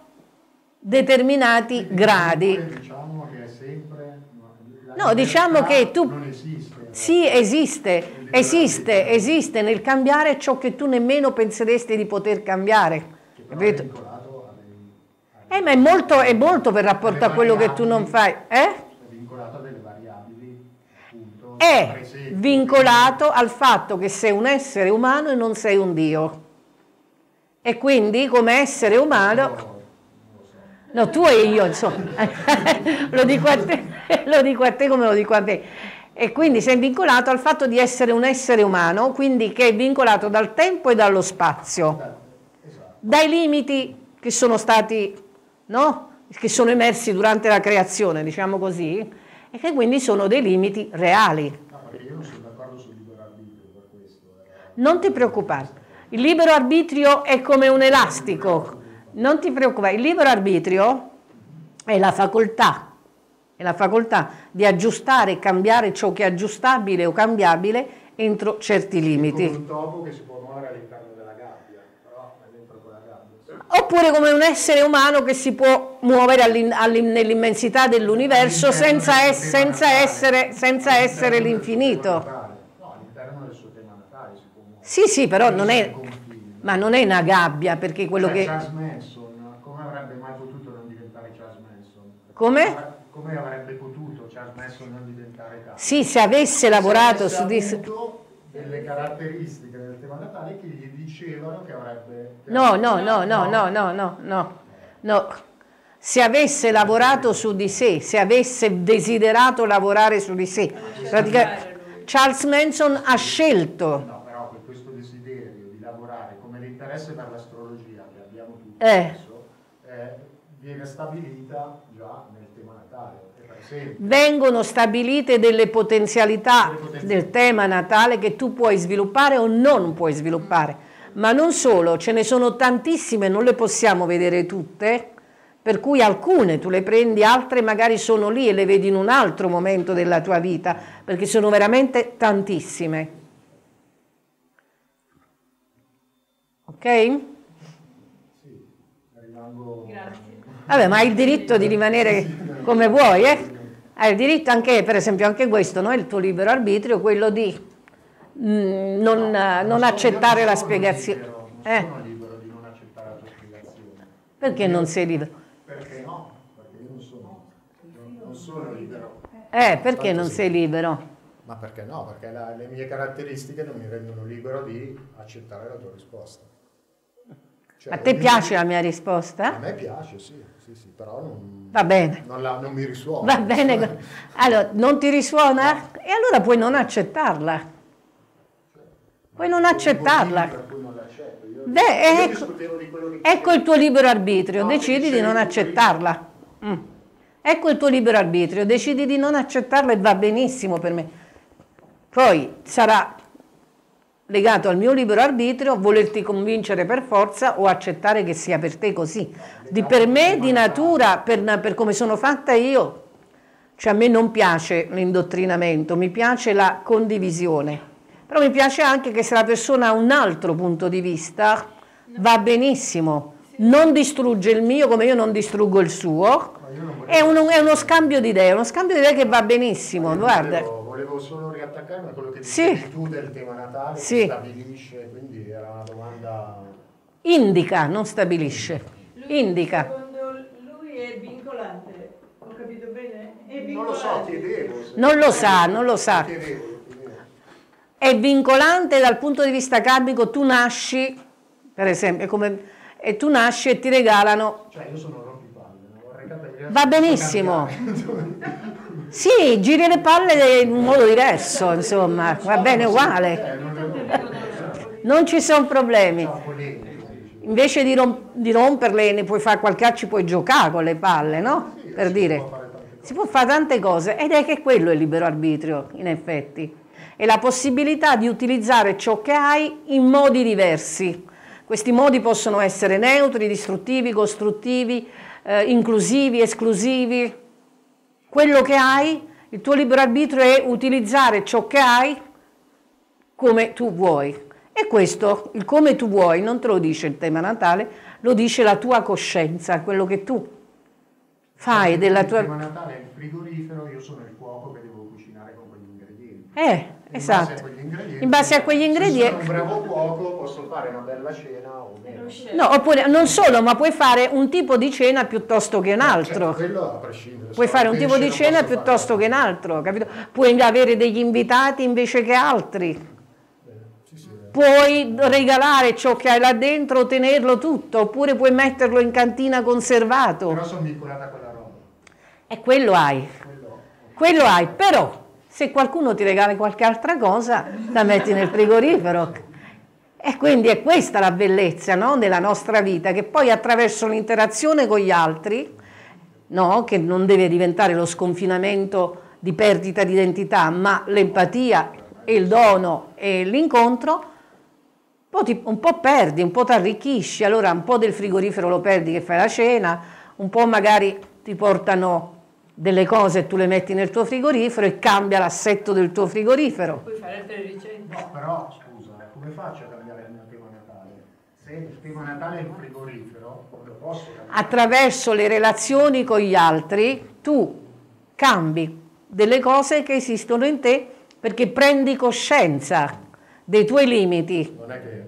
determinati Quindi, gradi. Diciamo che è sempre... No, diciamo che tu... Non esiste. Sì, esiste, esiste, esiste nel cambiare ciò che tu nemmeno penseresti di poter cambiare. Capito? Eh, ma è molto, è molto per rapporto a quello che tu non fai. Eh? vincolato a delle variabili. Appunto, è presenti. vincolato al fatto che sei un essere umano e non sei un Dio. E quindi come essere umano... No, tu e io, insomma. lo, dico te, lo dico a te come lo dico a te. E quindi sei vincolato al fatto di essere un essere umano, quindi che è vincolato dal tempo e dallo spazio, esatto. dai limiti che sono stati no? che sono emersi durante la creazione, diciamo così, e che quindi sono dei limiti reali. No, perché io non sono d'accordo sul libero arbitrio per questo. Eh. Non ti preoccupare, il libero arbitrio è come un elastico, non ti preoccupare, il libero arbitrio è la facoltà, è la facoltà di aggiustare e cambiare ciò che è aggiustabile o cambiabile entro certi limiti. È un topo che si può muovere all'interno oppure come un essere umano che si può muovere nell'immensità dell'universo senza, es senza, essere, senza essere l'infinito. Sì, sì, però non è, ma non è una gabbia perché quello cioè, che... Charles Manson, come avrebbe mai potuto non diventare Charles Manson? Come? Come avrebbe potuto Charles Manson non diventare Charles Sì, se avesse lavorato se avesse su... Avuto delle caratteristiche del tema natale che gli dicevano che avrebbe... Che no, no, no, no, no, no, no, no, no. Se avesse lavorato su di sé, se avesse desiderato lavorare su di sé. Charles Manson ha scelto... No, però questo desiderio di lavorare come l'interesse per l'astrologia che abbiamo tutti eh. adesso, eh, viene stabilita già nel tema natale vengono stabilite delle potenzialità del tema natale che tu puoi sviluppare o non puoi sviluppare. Ma non solo, ce ne sono tantissime, non le possiamo vedere tutte, per cui alcune tu le prendi, altre magari sono lì e le vedi in un altro momento della tua vita, perché sono veramente tantissime. Ok? Vabbè, ma hai il diritto di rimanere come vuoi, eh? Hai il diritto anche, per esempio, anche questo, no? il tuo libero arbitrio, quello di mh, mm, non, no, eh, non accettare la spiegazione. Libero, non eh? sono libero di non accettare la tua spiegazione. Perché non sei libero? Perché no, perché io non sono, non sono libero. Eh, perché non sei libero? Ma perché no? Perché la, le mie caratteristiche non mi rendono libero di accettare la tua risposta. Cioè, a te cioè, piace mio... la mia risposta? A me piace, sì sì, sì, però non, Va bene. Non, la, non mi risuona. Va bene, allora non ti risuona? No. E allora puoi non accettarla. Puoi non accettarla. Per cui non Beh, ecco, ecco, il tuo libero arbitrio, no, decidi di non accettarla. Mm. Ecco il tuo libero arbitrio, decidi di non accettarla e va benissimo per me. Poi sarà legato al mio libero arbitrio volerti convincere per forza o accettare che sia per te così. Di, per me, di natura, per, per come sono fatta io, cioè a me non piace l'indottrinamento, mi piace la condivisione. Però mi piace anche che se la persona ha un altro punto di vista va benissimo. Non distrugge il mio come io non distruggo il suo. È uno, è uno scambio di idee, uno scambio di idee che va benissimo. Guarda volevo solo riattaccarmi a quello che dicevi sì. tu del tema natale, sì. stabilisce, quindi era una domanda... Indica, non stabilisce, lui, indica. Secondo lui è vincolante, ho capito bene? Non lo so, chiedevo. Non lo sa, non lo sa. È vincolante dal punto di vista karmico, tu nasci, per esempio, come, e tu nasci e ti regalano... Cioè io sono rompipalle, vorrei capire... Va benissimo. Sì, giri le palle in un modo diverso, insomma, va bene uguale. Non ci sono problemi. Invece di, romperle ne puoi fare qualche calcio, puoi giocare con le palle, no? Per dire. Si può fare tante cose ed è che quello è il libero arbitrio, in effetti. È la possibilità di utilizzare ciò che hai in modi diversi. Questi modi possono essere neutri, distruttivi, costruttivi, eh, inclusivi, esclusivi, quello che hai, il tuo libero arbitrio è utilizzare ciò che hai come tu vuoi. E questo, il come tu vuoi, non te lo dice il tema natale, lo dice la tua coscienza, quello che tu fai della tua... Il tema natale è il frigorifero, io sono il cuoco che devo cucinare con quegli ingredienti. Eh, esatto. In base a quegli ingredienti. Se sono un bravo cuoco posso fare una bella cena o meno. No, oppure non solo, ma puoi fare un tipo di cena piuttosto che un certo, altro. Cioè, quello a prescindere. Puoi fare un tipo di cena piuttosto fare. che un altro, capito? Puoi avere degli invitati invece che altri puoi regalare ciò che hai là dentro, tenerlo tutto, oppure puoi metterlo in cantina conservato. Però sono vincolata a quella roba. E quello hai. Quello, quello hai, però se qualcuno ti regala qualche altra cosa, la metti nel frigorifero. E quindi è questa la bellezza no? della nostra vita, che poi attraverso l'interazione con gli altri, no? che non deve diventare lo sconfinamento di perdita di identità, ma l'empatia e il dono e l'incontro, un po' perdi, un po' ti arricchisci, allora un po' del frigorifero lo perdi che fai la cena, un po' magari ti portano delle cose e tu le metti nel tuo frigorifero e cambia l'assetto del tuo frigorifero. Puoi fare altre ricette. No, però scusa, eh, come faccio a cambiare il mio tema natale? Se il tema natale è il frigorifero, come lo posso cambiare? Attraverso le relazioni con gli altri tu cambi delle cose che esistono in te perché prendi coscienza dei tuoi limiti. Non è che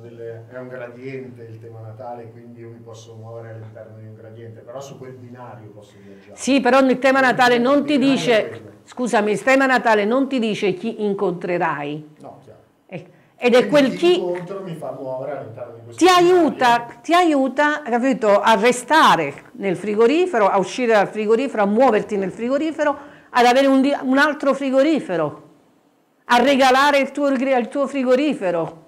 delle, è un gradiente il tema Natale, quindi io mi posso muovere all'interno di un gradiente, però su quel binario posso viaggiare. Sì, però il tema Natale non ti dice, scusami, il tema Natale non ti dice chi incontrerai. No, chiaro. Eh, ed quindi è quel chi... incontro mi fa muovere all'interno di questo ti aiuta, ti aiuta, capito, a restare nel frigorifero, a uscire dal frigorifero, a muoverti nel frigorifero, ad avere un, un altro frigorifero, a regalare il tuo, il tuo frigorifero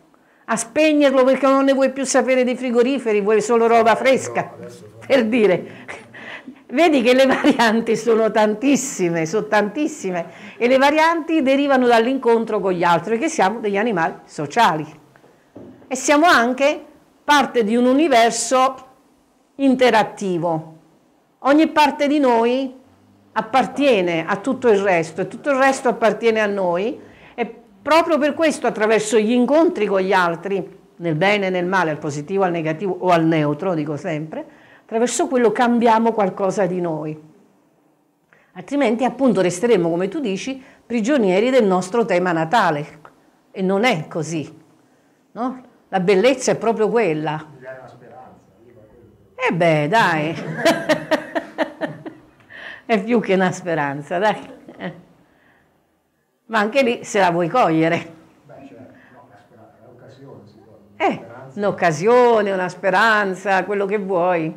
a spegnerlo perché non ne vuoi più sapere dei frigoriferi, vuoi solo roba fresca, per dire. Vedi che le varianti sono tantissime, sono tantissime e le varianti derivano dall'incontro con gli altri che siamo degli animali sociali e siamo anche parte di un universo interattivo. Ogni parte di noi appartiene a tutto il resto e tutto il resto appartiene a noi Proprio per questo attraverso gli incontri con gli altri, nel bene e nel male, al positivo, al negativo o al neutro, dico sempre, attraverso quello cambiamo qualcosa di noi. Altrimenti appunto resteremo, come tu dici, prigionieri del nostro tema natale. E non è così. No? La bellezza è proprio quella. E eh beh, dai. è più che una speranza, dai ma anche lì se la vuoi cogliere. Beh, cioè, no, l'occasione si può. Eh, un'occasione, una speranza, quello che vuoi.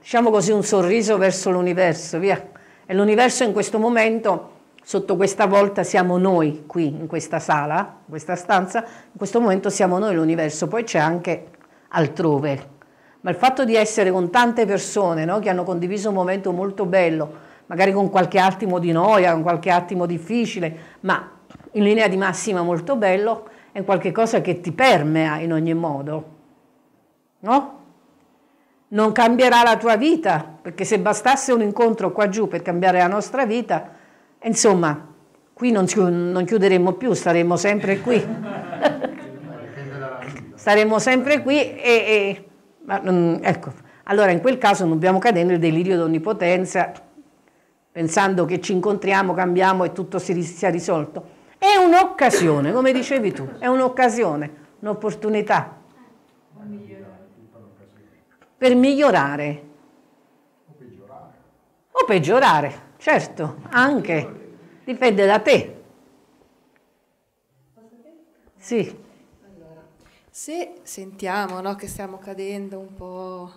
Diciamo così un sorriso verso l'universo, via. E l'universo in questo momento, sotto questa volta, siamo noi qui, in questa sala, in questa stanza, in questo momento siamo noi l'universo, poi c'è anche altrove. Ma il fatto di essere con tante persone no, che hanno condiviso un momento molto bello, magari con qualche attimo di noia, con qualche attimo difficile, ma in linea di massima molto bello, è qualcosa che ti permea in ogni modo, no? Non cambierà la tua vita, perché se bastasse un incontro qua giù per cambiare la nostra vita, insomma, qui non, non chiuderemmo più, staremmo sempre qui. staremmo sempre qui e... e ma, mm, ecco, allora in quel caso non dobbiamo cadere nel delirio d'onnipotenza pensando che ci incontriamo, cambiamo e tutto si sia risolto. È un'occasione, come dicevi tu, è un'occasione, un'opportunità per migliorare. O peggiorare. O peggiorare, certo, anche. Dipende da te. Sì. Allora, se sentiamo no, che stiamo cadendo un po'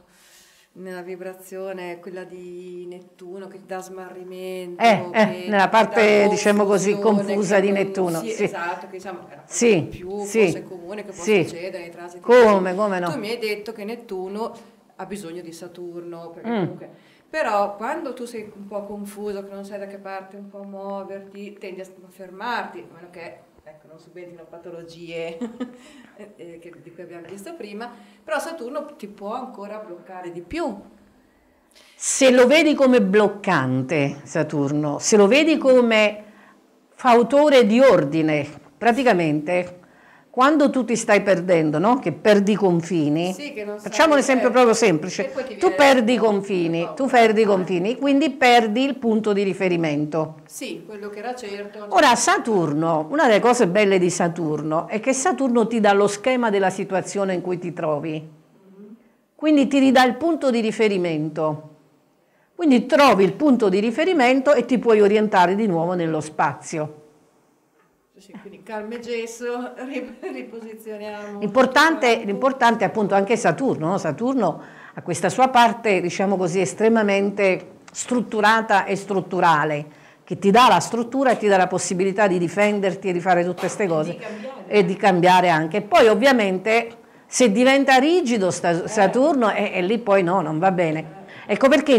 nella vibrazione, quella di Nettuno che dà smarrimento. Eh, eh, nella parte, diciamo così, confusa di Nettuno. Sì, sì. esatto, che diciamo era sì, più sì, comune che può sì. succedere nei transiti. Come, come no? Tu mi hai detto che Nettuno ha bisogno di Saturno, perché mm. comunque... Però quando tu sei un po' confuso, che non sai da che parte un po' muoverti, tendi a fermarti, a meno che ecco, non subentrino patologie eh, eh di cui abbiamo visto prima, però Saturno ti può ancora bloccare di più. Se lo vedi come bloccante Saturno, se lo vedi come fautore di ordine, praticamente quando tu ti stai perdendo, no? che perdi i confini, sì, facciamo un esempio certo. proprio semplice, tu perdi i confini, tu perdi i confini, quindi perdi il punto di riferimento. Sì, quello che era certo. Ora Saturno, una delle cose belle di Saturno è che Saturno ti dà lo schema della situazione in cui ti trovi, quindi ti ridà il punto di riferimento. Quindi trovi il punto di riferimento e ti puoi orientare di nuovo nello spazio. Sì, quindi calma e gesso, riposizioniamo. L'importante, ecco. l'importante è appunto anche Saturno, no? Saturno ha questa sua parte, diciamo così, estremamente strutturata e strutturale, che ti dà la struttura e ti dà la possibilità di difenderti e di fare tutte queste cose e di cambiare anche. Poi ovviamente se diventa rigido eh. Saturno e, e, lì poi no, non va bene. Ecco perché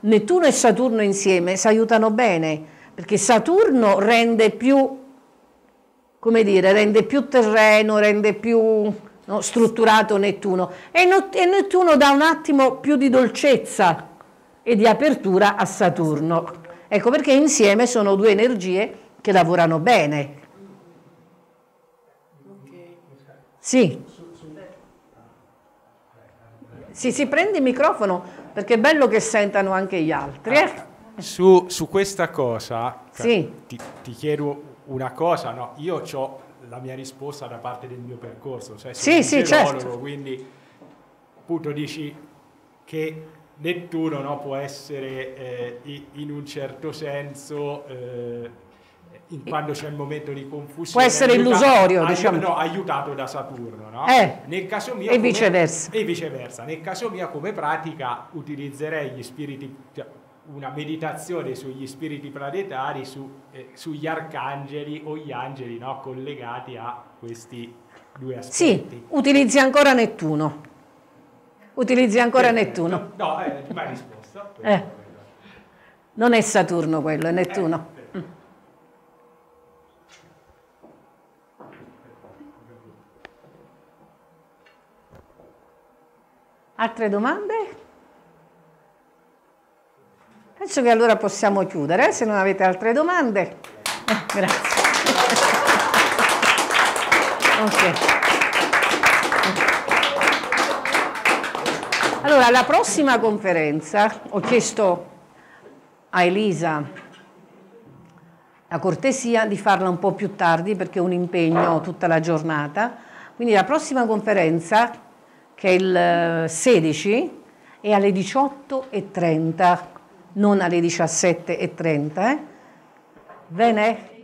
Nettuno e Saturno insieme si aiutano bene, perché Saturno rende più come dire, rende più terreno, rende più no, strutturato Nettuno e, no, e Nettuno dà un attimo più di dolcezza e di apertura a Saturno. Ecco perché insieme sono due energie che lavorano bene. Sì. Sì, sì, prendi il microfono perché è bello che sentano anche gli altri. Eh? Su, su, questa cosa sì. ti, ti chiedo una cosa, no? io ho la mia risposta da parte del mio percorso, cioè sì, sì, certo. quindi appunto dici che Nettuno no, può essere eh, in un certo senso... Eh, quando c'è il momento di confusione. Può essere aiutato, illusorio, aiutato, diciamo. No, aiutato da Saturno, no? Eh, Nel caso mio, e come, viceversa. E viceversa. Nel caso mio, come pratica, utilizzerei gli spiriti, cioè, una meditazione sugli spiriti planetari, su, eh, sugli arcangeli o gli angeli no? collegati a questi due aspetti. Sì, utilizzi ancora Nettuno. Utilizzi ancora eh, Nettuno. No, no eh, mai risposta. eh. Non è Saturno quello, è Nettuno. Eh, mm. Altre domande? Penso che allora possiamo chiudere, se non avete altre domande. Eh, grazie. Okay. Allora, la prossima conferenza, ho chiesto a Elisa la cortesia di farla un po' più tardi perché ho un impegno tutta la giornata, quindi la prossima conferenza, che è il 16, eh, è alle 18.30 non alle 17.30. Eh? Bene?